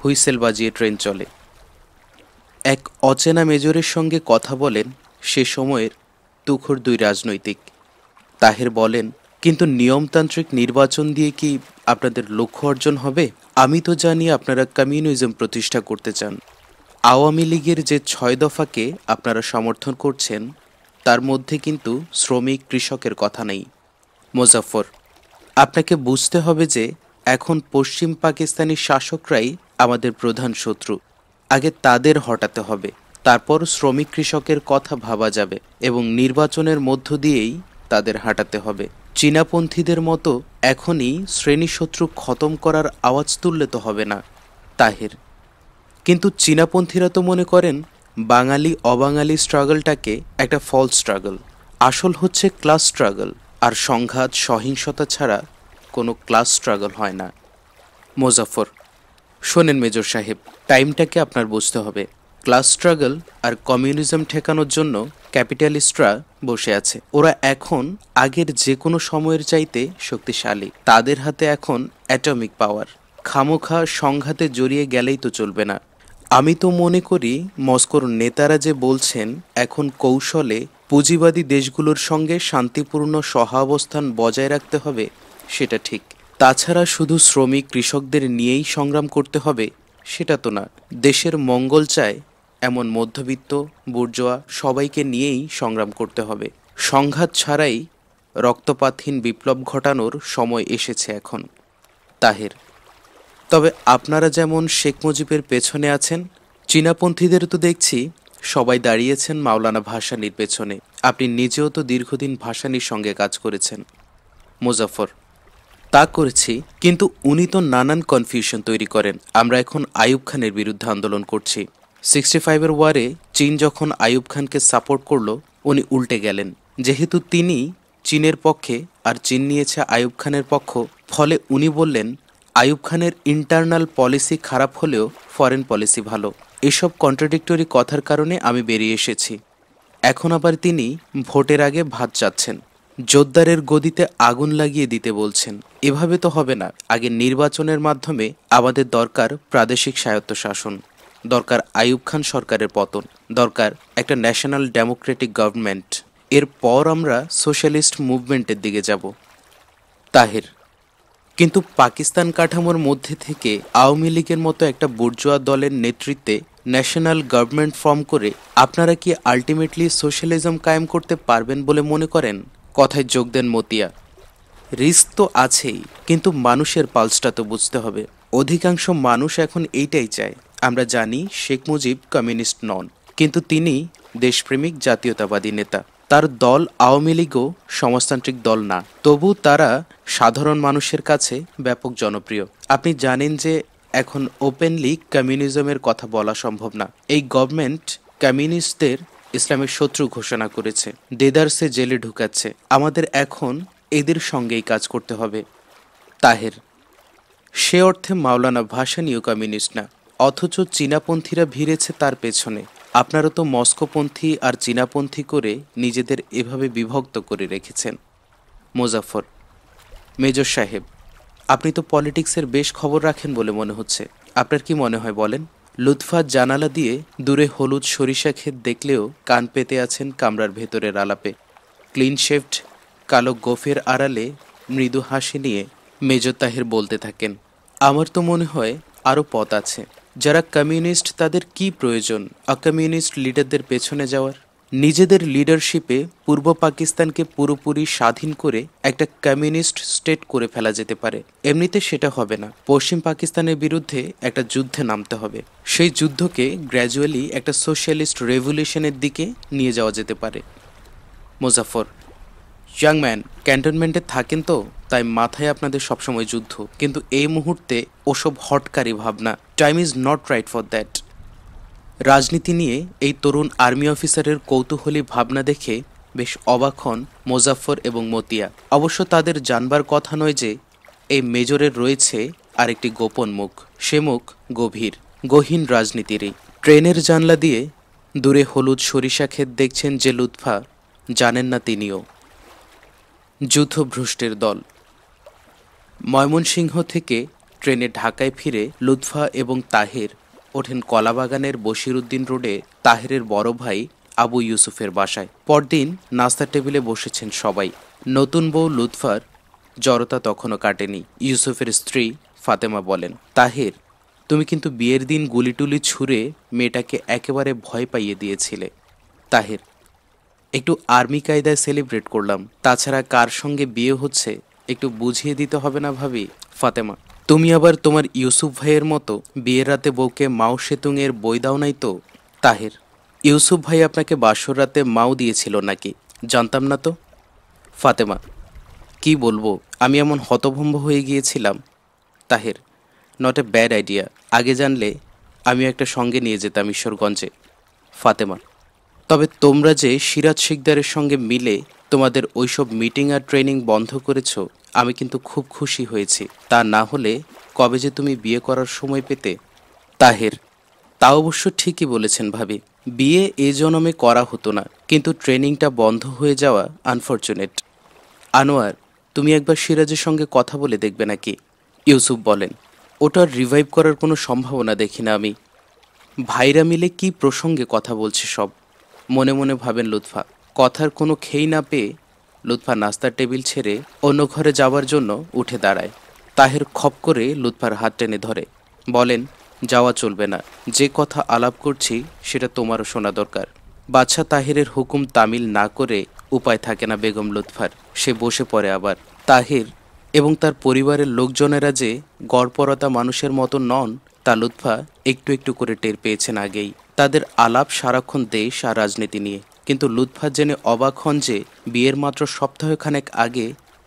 হুইসেল বাজিয়ে ট্রেন চলে এক অচেনা মেজরের সঙ্গে কথা বলেন সে সময়ের তুখর দুই রাজনৈতিক তাহের বলেন কিন্তু নিয়মতান্ত্রিক নির্বাচন দিয়ে কি আপনাদের লক্ষ্য অর্জন হবে আমি তো জানি আপনারা কমিউনিজম প্রতিষ্ঠা করতে চান আওয়ামী লীগের যে ছয় দফাকে আপনারা সমর্থন করছেন তার মধ্যে কিন্তু শ্রমিক কৃষকের কথা নেই মোজাফর আপনাকে বুঝতে হবে যে এখন পশ্চিম পাকিস্তানি শাসকরাই আমাদের প্রধান শত্রু আগে তাদের হটাতে হবে তারপর শ্রমিক কৃষকের কথা ভাবা যাবে এবং নির্বাচনের মধ্য দিয়েই তাদের হাঁটাতে হবে চীনাপন্থীদের মতো এখনই শ্রেণীশত্রু খতম করার আওয়াজ তুললে তো হবে না তাহের কিন্তু চীনাপন্থীরা তো মনে করেন বাঙালি অবাঙালি স্ট্রাগলটাকে একটা ফল স্ট্রাগল আসল হচ্ছে ক্লাস স্ট্রাগল আর সংঘাত সহিংসতা ছাড়া কোনো ক্লাস স্ট্রাগল হয় না মোজাফর শোনেন মেজর সাহেব টাইমটাকে আপনার বুঝতে হবে ক্লাস স্ট্রাগল আর কমিউনিজম ঠেকানোর জন্য ক্যাপিটালিস্টরা বসে আছে ওরা এখন আগের যে কোনো সময়ের চাইতে শক্তিশালী তাদের হাতে এখন অ্যাটমিক পাওয়ার খামোখা সংঘাতে জড়িয়ে গেলেই তো চলবে না আমি তো মনে করি মস্কোর নেতারা যে বলছেন এখন কৌশলে পুঁজিবাদী দেশগুলোর সঙ্গে শান্তিপূর্ণ সহাবস্থান বজায় রাখতে হবে সেটা ঠিক তাছাড়া শুধু শ্রমিক কৃষকদের নিয়েই সংগ্রাম করতে হবে সেটা তো না দেশের মঙ্গল চায় এমন মধ্যবিত্ত বুর্জোয়া সবাইকে নিয়েই সংগ্রাম করতে হবে সংঘাত ছাড়াই রক্তপাতহীন বিপ্লব ঘটানোর সময় এসেছে এখন তাহের তবে আপনারা যেমন শেখ মুজিবের পেছনে আছেন চীনাপন্থীদের তো দেখছি সবাই দাঁড়িয়েছেন মাওলানা ভাসানির পেছনে আপনি নিজেও তো দীর্ঘদিন ভাসানির সঙ্গে কাজ করেছেন মুজাফর তা করেছি কিন্তু উনি তো নানান কনফিউশন তৈরি করেন আমরা এখন আয়ুব খানের বিরুদ্ধে আন্দোলন করছি সিক্সটি ফাইভের ওয়ারে চীন যখন আয়ুব খানকে সাপোর্ট করল উনি উল্টে গেলেন যেহেতু তিনি চীনের পক্ষে আর চীন নিয়েছে আয়ুব খানের পক্ষ ফলে উনি বললেন আয়ুব খানের ইন্টারনাল পলিসি খারাপ হলেও ফরেন পলিসি ভালো এসব কন্ট্রাডিক্টরি কথার কারণে আমি বেরিয়ে এসেছি এখন আবার তিনি ভোটের আগে ভাত চাচ্ছেন জোদ্দারের গদিতে আগুন লাগিয়ে দিতে বলছেন এভাবে তো হবে না আগে নির্বাচনের মাধ্যমে আমাদের দরকার প্রাদেশিক স্বায়ত্তশাসন দরকার আইয়ুব খান সরকারের পতন দরকার একটা ন্যাশনাল ডেমোক্রেটিক গভর্নমেন্ট এরপর আমরা সোশ্যালিস্ট মুভমেন্টের দিকে যাব তাহের কিন্তু পাকিস্তান কাঠামোর মধ্যে থেকে আওয়ামী লীগের মতো একটা বুর্জোয়া দলের নেতৃত্বে ন্যাশনাল গভর্নমেন্ট ফর্ম করে আপনারা কি আলটিমেটলি সোশ্যালিজম কায়েম করতে পারবেন বলে মনে করেন কথায় যোগ দেন মতিয়া রিস্ক তো আছেই কিন্তু মানুষের পালসটা তো বুঝতে হবে অধিকাংশ মানুষ এখন এইটাই চায় আমরা জানি শেখ মুজিব কমিউনিস্ট নন কিন্তু তিনি দেশপ্রেমিক জাতীয়তাবাদী নেতা তার দল আওয়ামী লীগও সমাজতান্ত্রিক দল না তবু তারা সাধারণ মানুষের কাছে ব্যাপক জনপ্রিয় আপনি জানেন যে এখন ওপেনলি কমিউনিজমের কথা বলা সম্ভব না এই গভর্নমেন্ট কমিউনিস্টদের ইসলামের শত্রু ঘোষণা করেছে দেদারসে জেলে ঢুকাচ্ছে আমাদের এখন এদের সঙ্গেই কাজ করতে হবে তাহের সে অর্থে মাওলানা ভাসানীয় কমিউনিস্ট না অথচ চীনাপন্থীরা ভিড়েছে তার পেছনে আপনারা তো মস্কোপন্থী আর চীনাপন্থী করে নিজেদের এভাবে বিভক্ত করে রেখেছেন মোজাফর মেজর সাহেব আপনি তো পলিটিক্সের বেশ খবর রাখেন বলে মনে হচ্ছে আপনার কি মনে হয় বলেন লুৎফা জানালা দিয়ে দূরে হলুদ সরিষা ক্ষেত দেখলেও কান পেতে আছেন কামরার ভেতরের আলাপে ক্লিন শেফট কালো গোফের আড়ালে মৃদু হাসি নিয়ে মেজর তাহের বলতে থাকেন আমার তো মনে হয় আরও পথ আছে যারা কমিউনিস্ট তাদের কি প্রয়োজন অকমিউনিস্ট লিডারদের পেছনে যাওয়ার নিজেদের লিডারশিপে পূর্ব পাকিস্তানকে পুরোপুরি স্বাধীন করে একটা কমিউনিস্ট স্টেট করে ফেলা যেতে পারে এমনিতে সেটা হবে না পশ্চিম পাকিস্তানের বিরুদ্ধে একটা যুদ্ধে নামতে হবে সেই যুদ্ধকে গ্র্যাজুয়ালি একটা সোশ্যালিস্ট রেভলিউশনের দিকে নিয়ে যাওয়া যেতে পারে মুজাফর ইয়াংম্যান ক্যান্টনমেন্টে থাকেন তো তাই মাথায় আপনাদের সবসময় যুদ্ধ কিন্তু এই মুহূর্তে ওসব হটকারী ভাবনা time is not right for that রাজনীতি নিয়ে এই তরুণ আর্মি অফিসারের কৌতূহলী ভাবনা দেখে বেশ অবাক হন মোজাফর এবং মতিয়া অবশ্য তাদের জানবার কথা নয় যে এই মেজরের রয়েছে আরেকটি গোপন মুখ সে মুখ গভীর গহীন রাজনীতিরই ট্রেনের জানলা দিয়ে দূরে হলুদ সরিষা ক্ষেত দেখছেন যে লুৎফা জানেন না তিনিও যুদ্ধভ্রষ্টের দল ময়মনসিংহ থেকে ট্রেনে ঢাকায় ফিরে লুৎফা এবং তাহের ওঠেন কলাবাগানের বশিরউদ্দিন রোডে তাহেরের বড় ভাই আবু ইউসুফের বাসায় পরদিন নাস্তা টেবিলে বসেছেন সবাই নতুন বউ লুৎফার জড়তা তখনও কাটেনি ইউসুফের স্ত্রী ফাতেমা বলেন তাহের তুমি কিন্তু বিয়ের দিন গুলিটুলি ছুঁড়ে মেয়েটাকে একেবারে ভয় পাইয়ে দিয়েছিলে তাহের একটু আর্মি কায়দায় সেলিব্রেট করলাম তাছাড়া কার সঙ্গে বিয়ে হচ্ছে একটু বুঝিয়ে দিতে হবে না ভাবি ফাতেমা তুমি আবার তোমার ইউসুফ ভাইয়ের মতো বিয়ের রাতে বউকে মাও সেতুংয়ের বই দাও নাই তো তাহের ইউসুফ ভাই আপনাকে বাসর রাতে মাও দিয়েছিল নাকি জানতাম না তো ফাতেমা কি বলবো আমি এমন হতভম্ব হয়ে গিয়েছিলাম Taher not a bad idea আগে জানলে আমি একটা সঙ্গে নিয়ে যেতাম ঈশ্বরগঞ্জে ফাতেমা তবে তোমরা যে সিরাজ শিকদারের সঙ্গে মিলে তোমাদের ওইসব মিটিং আর ট্রেনিং বন্ধ করেছ আমি কিন্তু খুব খুশি হয়েছি তা না হলে কবে যে তুমি বিয়ে করার সময় পেতে তাহের তা অবশ্য ঠিকই বলেছেন ভাবি বিয়ে এ জনমে করা হতো না কিন্তু ট্রেনিংটা বন্ধ হয়ে যাওয়া আনফর্চুনেট আনোয়ার তুমি একবার সিরাজের সঙ্গে কথা বলে দেখবে নাকি ইউসুফ বলেন ওটার রিভাইভ করার কোনো সম্ভাবনা দেখি না আমি ভাইরা মিলে কি প্রসঙ্গে কথা বলছে সব মনে মনে ভাবেন লুৎফা কথার কোনো খেই না পেয়ে লুৎফা নাস্তার টেবিল ছেড়ে অন্য ঘরে যাওয়ার জন্য উঠে দাঁড়ায় তাহের খপ করে লুৎফার হাত টেনে ধরে বলেন যাওয়া চলবে না যে কথা আলাপ করছি সেটা তোমারও শোনা দরকার বাদশাহ তাহিরের হুকুম তামিল না করে উপায় থাকে না বেগম লুৎফার সে বসে পড়ে আবার তাহির এবং তার পরিবারের লোকজনেরা যে গড়পরতা মানুষের মতো নন তা লুৎফা একটু একটু করে টের পেয়েছেন আগেই তাদের আলাপ সারাক্ষণ দেশ আর রাজনীতি নিয়ে কিন্তু লুৎফা জেনে অবাক হন যে বিয়ের মাত্র সপ্তাহখানেক আগে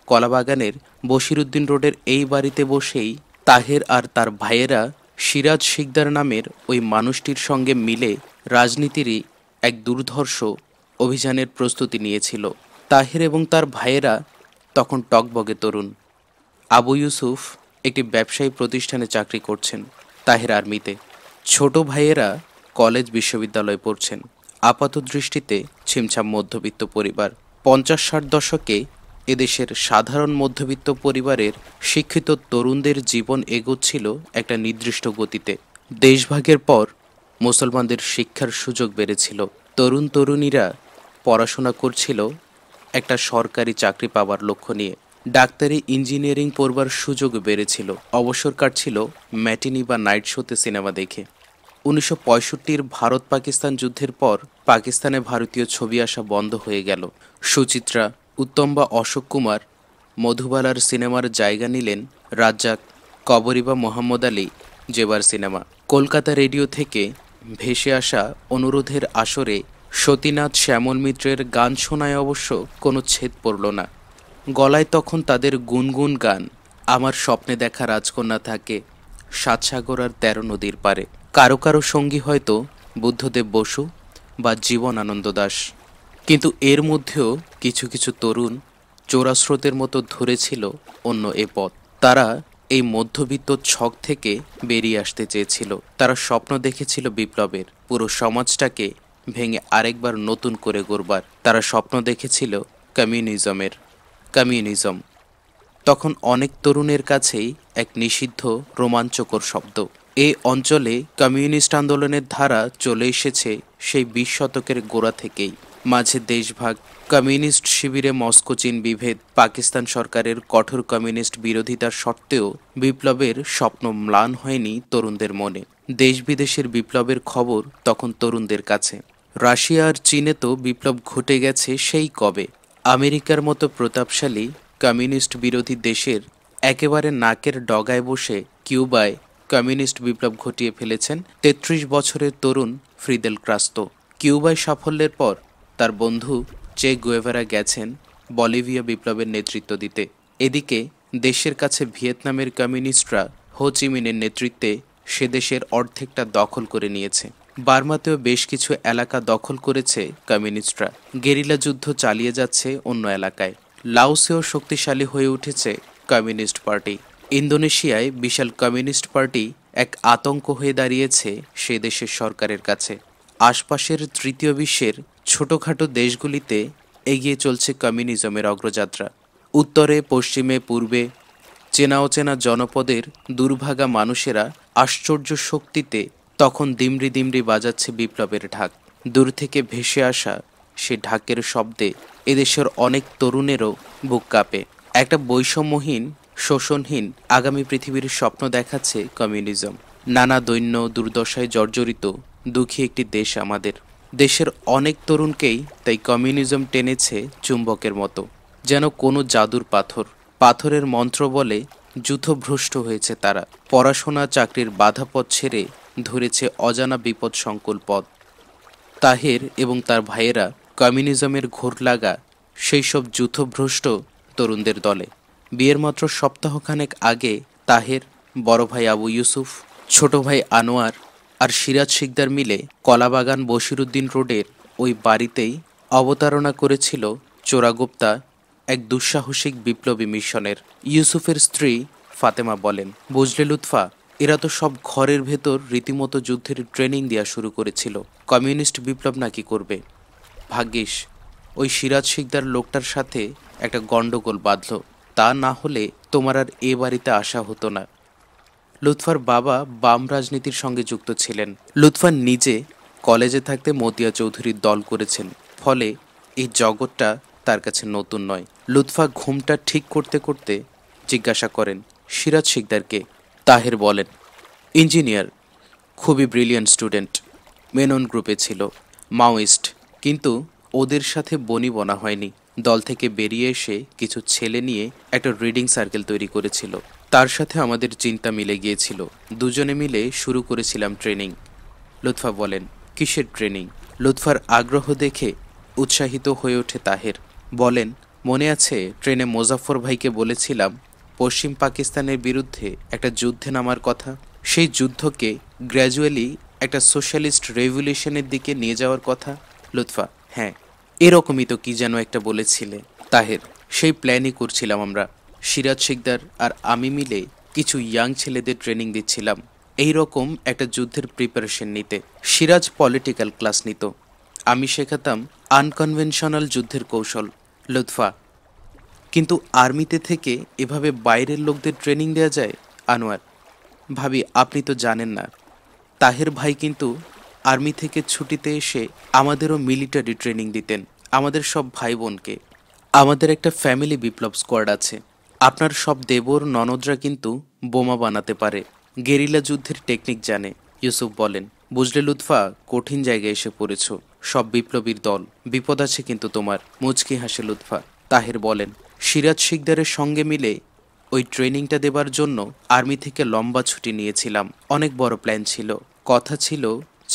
কলাবাগানের বশিরুদ্দিন রোডের এই বাড়িতে বসেই তাহের আর তার ভাইয়েরা সিরাজ শিকদার নামের ওই মানুষটির সঙ্গে মিলে রাজনীতিরই এক দুর্ধর্ষ অভিযানের প্রস্তুতি নিয়েছিল তাহের এবং তার ভাইয়েরা তখন টকবগে তরুণ আবু ইউসুফ একটি ব্যবসায়ী প্রতিষ্ঠানে চাকরি করছেন তাহের আর্মিতে ছোট ভাইয়েরা কলেজ বিশ্ববিদ্যালয়ে পড়ছেন আপাত দৃষ্টিতে ছিমছাম মধ্যবিত্ত পরিবার পঞ্চাশ ষাট দশকে এদেশের সাধারণ মধ্যবিত্ত পরিবারের শিক্ষিত তরুণদের জীবন এগোচ্ছিল একটা নির্দিষ্ট গতিতে দেশভাগের পর মুসলমানদের শিক্ষার সুযোগ বেড়েছিল তরুণ তরুণীরা পড়াশোনা করছিল একটা সরকারি চাকরি পাওয়ার লক্ষ্য নিয়ে ডাক্তারি ইঞ্জিনিয়ারিং পড়বার সুযোগ বেড়েছিল অবসর কাটছিল ম্যাটিনি বা নাইট শোতে সিনেমা দেখে উনিশশো ভারত পাকিস্তান যুদ্ধের পর পাকিস্তানে ভারতীয় ছবি আসা বন্ধ হয়ে গেল সুচিত্রা উত্তম বা অশোক কুমার মধুবালার সিনেমার জায়গা নিলেন রাজ্জাক বা মোহাম্মদ আলী জেবার সিনেমা কলকাতা রেডিও থেকে ভেসে আসা অনুরোধের আসরে সতীনাথ শ্যামল মিত্রের গান শোনায় অবশ্য কোনো ছেদ পড়ল না গলায় তখন তাদের গুনগুন গান আমার স্বপ্নে দেখা রাজকন্যা থাকে সাতসাগর আর তেরো নদীর পারে কারো কারো সঙ্গী হয়তো বুদ্ধদেব বসু বা জীবন আনন্দ দাস কিন্তু এর মধ্যেও কিছু কিছু তরুণ চোরাস্রোতের মতো ধরেছিল অন্য এ পথ তারা এই মধ্যবিত্ত ছক থেকে বেরিয়ে আসতে চেয়েছিল তারা স্বপ্ন দেখেছিল বিপ্লবের পুরো সমাজটাকে ভেঙে আরেকবার নতুন করে গড়বার তারা স্বপ্ন দেখেছিল কমিউনিজমের কমিউনিজম তখন অনেক তরুণের কাছেই এক নিষিদ্ধ রোমাঞ্চকর শব্দ এ অঞ্চলে কমিউনিস্ট আন্দোলনের ধারা চলে এসেছে সেই বিশ শতকের গোড়া থেকেই মাঝে দেশভাগ কমিউনিস্ট শিবিরে মস্কো চীন বিভেদ পাকিস্তান সরকারের কঠোর কমিউনিস্ট বিরোধিতা সত্ত্বেও বিপ্লবের স্বপ্ন ম্লান হয়নি তরুণদের মনে দেশ বিদেশের বিপ্লবের খবর তখন তরুণদের কাছে রাশিয়া আর চীনে তো বিপ্লব ঘটে গেছে সেই কবে আমেরিকার মতো প্রতাপশালী কমিউনিস্ট বিরোধী দেশের একেবারে নাকের ডগায় বসে কিউবায় কমিউনিস্ট বিপ্লব ঘটিয়ে ফেলেছেন ৩৩ বছরের তরুণ ফ্রিদেল ক্রাস্তো কিউবায় সাফল্যের পর তার বন্ধু চে গুয়েভারা গেছেন বলিভিয়া বিপ্লবের নেতৃত্ব দিতে এদিকে দেশের কাছে ভিয়েতনামের কমিউনিস্টরা হোচিমিনের নেতৃত্বে সে দেশের অর্ধেকটা দখল করে নিয়েছে বার্মাতেও বেশ কিছু এলাকা দখল করেছে কমিউনিস্টরা গেরিলা যুদ্ধ চালিয়ে যাচ্ছে অন্য এলাকায় লাউসেও শক্তিশালী হয়ে উঠেছে কমিউনিস্ট পার্টি ইন্দোনেশিয়ায় বিশাল কমিউনিস্ট পার্টি এক আতঙ্ক হয়ে দাঁড়িয়েছে সে দেশের সরকারের কাছে আশপাশের তৃতীয় বিশ্বের ছোটোখাটো দেশগুলিতে এগিয়ে চলছে কমিউনিজমের অগ্রযাত্রা উত্তরে পশ্চিমে পূর্বে চেনা অচেনা জনপদের দুর্ভাগা মানুষেরা আশ্চর্য শক্তিতে তখন দিমড়ি দিমড়ি বাজাচ্ছে বিপ্লবের ঢাক দূর থেকে ভেসে আসা সে ঢাকের শব্দে এদেশের অনেক তরুণেরও বুক কাঁপে একটা বৈষম্যহীন শোষণহীন আগামী পৃথিবীর স্বপ্ন দেখাচ্ছে কমিউনিজম নানা দৈন্য দুর্দশায় জর্জরিত দুঃখী একটি দেশ আমাদের দেশের অনেক তরুণকেই তাই কমিউনিজম টেনেছে চুম্বকের মতো যেন কোনো জাদুর পাথর পাথরের মন্ত্র বলে যুথভ্রষ্ট হয়েছে তারা পড়াশোনা চাকরির বাধাপথ ছেড়ে ধরেছে অজানা বিপদ সংকুল পথ তাহের এবং তার ভাইয়েরা কমিউনিজমের ঘোর লাগা সেই সব যুথভ্রষ্ট তরুণদের দলে বিয়ের মাত্র সপ্তাহখানেক আগে তাহের বড় ভাই আবু ইউসুফ ছোট ভাই আনোয়ার আর সিরাজ শিকদার মিলে কলাবাগান বশিরুদ্দিন রোডের ওই বাড়িতেই অবতারণা করেছিল চোরাগুপ্তা এক দুঃসাহসিক বিপ্লবী মিশনের ইউসুফের স্ত্রী ফাতেমা বলেন বুঝলে লুৎফা এরা তো সব ঘরের ভেতর রীতিমতো যুদ্ধের ট্রেনিং দেওয়া শুরু করেছিল কমিউনিস্ট বিপ্লব নাকি করবে ভাগ্যিস ওই সিরাজ শিকদার লোকটার সাথে একটা গণ্ডগোল বাঁধল তা না হলে তোমার আর এ বাড়িতে আসা হতো না লুৎফার বাবা বাম রাজনীতির সঙ্গে যুক্ত ছিলেন লুৎফার নিজে কলেজে থাকতে মতিয়া চৌধুরীর দল করেছেন ফলে এই জগৎটা তার কাছে নতুন নয় লুৎফা ঘুমটা ঠিক করতে করতে জিজ্ঞাসা করেন সিরাজ শিকদারকে তাহের বলেন ইঞ্জিনিয়ার খুবই ব্রিলিয়ান্ট স্টুডেন্ট মেনন গ্রুপে ছিল মাওয়িস্ট কিন্তু ওদের সাথে বনি বনা হয়নি দল থেকে বেরিয়ে এসে কিছু ছেলে নিয়ে একটা রিডিং সার্কেল তৈরি করেছিল তার সাথে আমাদের চিন্তা মিলে গিয়েছিল দুজনে মিলে শুরু করেছিলাম ট্রেনিং লুৎফা বলেন কিসের ট্রেনিং লুৎফার আগ্রহ দেখে উৎসাহিত হয়ে ওঠে তাহের বলেন মনে আছে ট্রেনে মোজাফর ভাইকে বলেছিলাম পশ্চিম পাকিস্তানের বিরুদ্ধে একটা যুদ্ধে নামার কথা সেই যুদ্ধকে গ্র্যাজুয়ালি একটা সোশ্যালিস্ট রেভলিউশনের দিকে নিয়ে যাওয়ার কথা লুৎফা হ্যাঁ এরকমই তো কী যেন একটা বলেছিলে তাহের সেই প্ল্যানই করছিলাম আমরা সিরাজ শিকদার আর আমি মিলে কিছু ইয়াং ছেলেদের ট্রেনিং দিচ্ছিলাম এই রকম একটা যুদ্ধের প্রিপারেশন নিতে সিরাজ পলিটিক্যাল ক্লাস নিত আমি শেখাতাম আনকনভেনশনাল যুদ্ধের কৌশল লুৎফা কিন্তু আর্মিতে থেকে এভাবে বাইরের লোকদের ট্রেনিং দেওয়া যায় আনোয়ার ভাবি আপনি তো জানেন না তাহের ভাই কিন্তু আর্মি থেকে ছুটিতে এসে আমাদেরও মিলিটারি ট্রেনিং দিতেন আমাদের সব ভাই বোনকে আমাদের একটা ফ্যামিলি বিপ্লব স্কোয়াড আছে আপনার সব দেবর ননদরা কিন্তু বোমা বানাতে পারে গেরিলা যুদ্ধের টেকনিক জানে ইউসুফ বলেন বুঝলে লুৎফা কঠিন জায়গায় এসে পড়েছ সব বিপ্লবীর দল বিপদ আছে কিন্তু তোমার মুচকি হাসে লুৎফা তাহের বলেন সিরাজ শিকদারের সঙ্গে মিলে ওই ট্রেনিংটা দেবার জন্য আর্মি থেকে লম্বা ছুটি নিয়েছিলাম অনেক বড় প্ল্যান ছিল কথা ছিল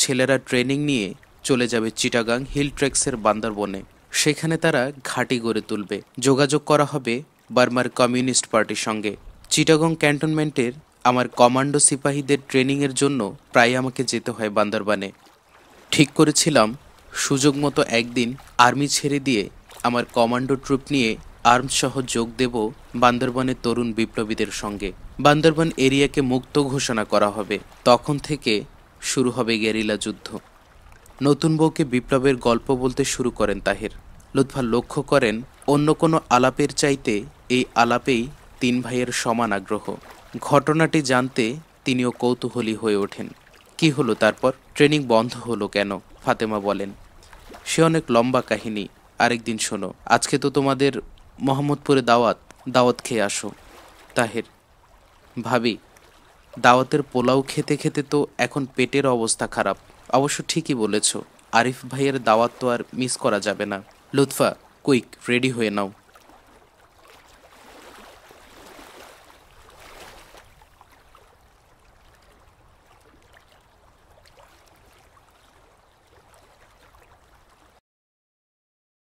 ছেলেরা ট্রেনিং নিয়ে চলে যাবে চিটাগাং হিল ট্রেক্সের বান্দরবনে সেখানে তারা ঘাঁটি গড়ে তুলবে যোগাযোগ করা হবে বার্মার কমিউনিস্ট পার্টির সঙ্গে চিটাগং ক্যান্টনমেন্টের আমার কমান্ডো সিপাহীদের ট্রেনিংয়ের জন্য প্রায় আমাকে যেতে হয় বান্দরবানে ঠিক করেছিলাম সুযোগ মতো একদিন আর্মি ছেড়ে দিয়ে আমার কমান্ডো ট্রুপ নিয়ে আর্মসহ যোগ দেব বান্দরবানের তরুণ বিপ্লবীদের সঙ্গে বান্দরবান এরিয়াকে মুক্ত ঘোষণা করা হবে তখন থেকে শুরু হবে গেরিলা যুদ্ধ নতুন বউকে বিপ্লবের গল্প বলতে শুরু করেন তাহের লুৎফা লক্ষ্য করেন অন্য কোনো আলাপের চাইতে এই আলাপেই তিন ভাইয়ের সমান আগ্রহ ঘটনাটি জানতে তিনিও কৌতূহলী হয়ে ওঠেন কি হলো তারপর ট্রেনিং বন্ধ হলো কেন ফাতেমা বলেন সে অনেক লম্বা কাহিনী আরেকদিন শোনো আজকে তো তোমাদের মোহাম্মদপুরে দাওয়াত দাওয়াত খেয়ে আসো তাহের ভাবি দাওয়াতের পোলাও খেতে খেতে তো এখন পেটের অবস্থা খারাপ অবশ্য ঠিকই বলেছ আরিফ ভাইয়ের দাওয়াত তো আর মিস করা যাবে না লুৎফা কুইক রেডি হয়ে নাও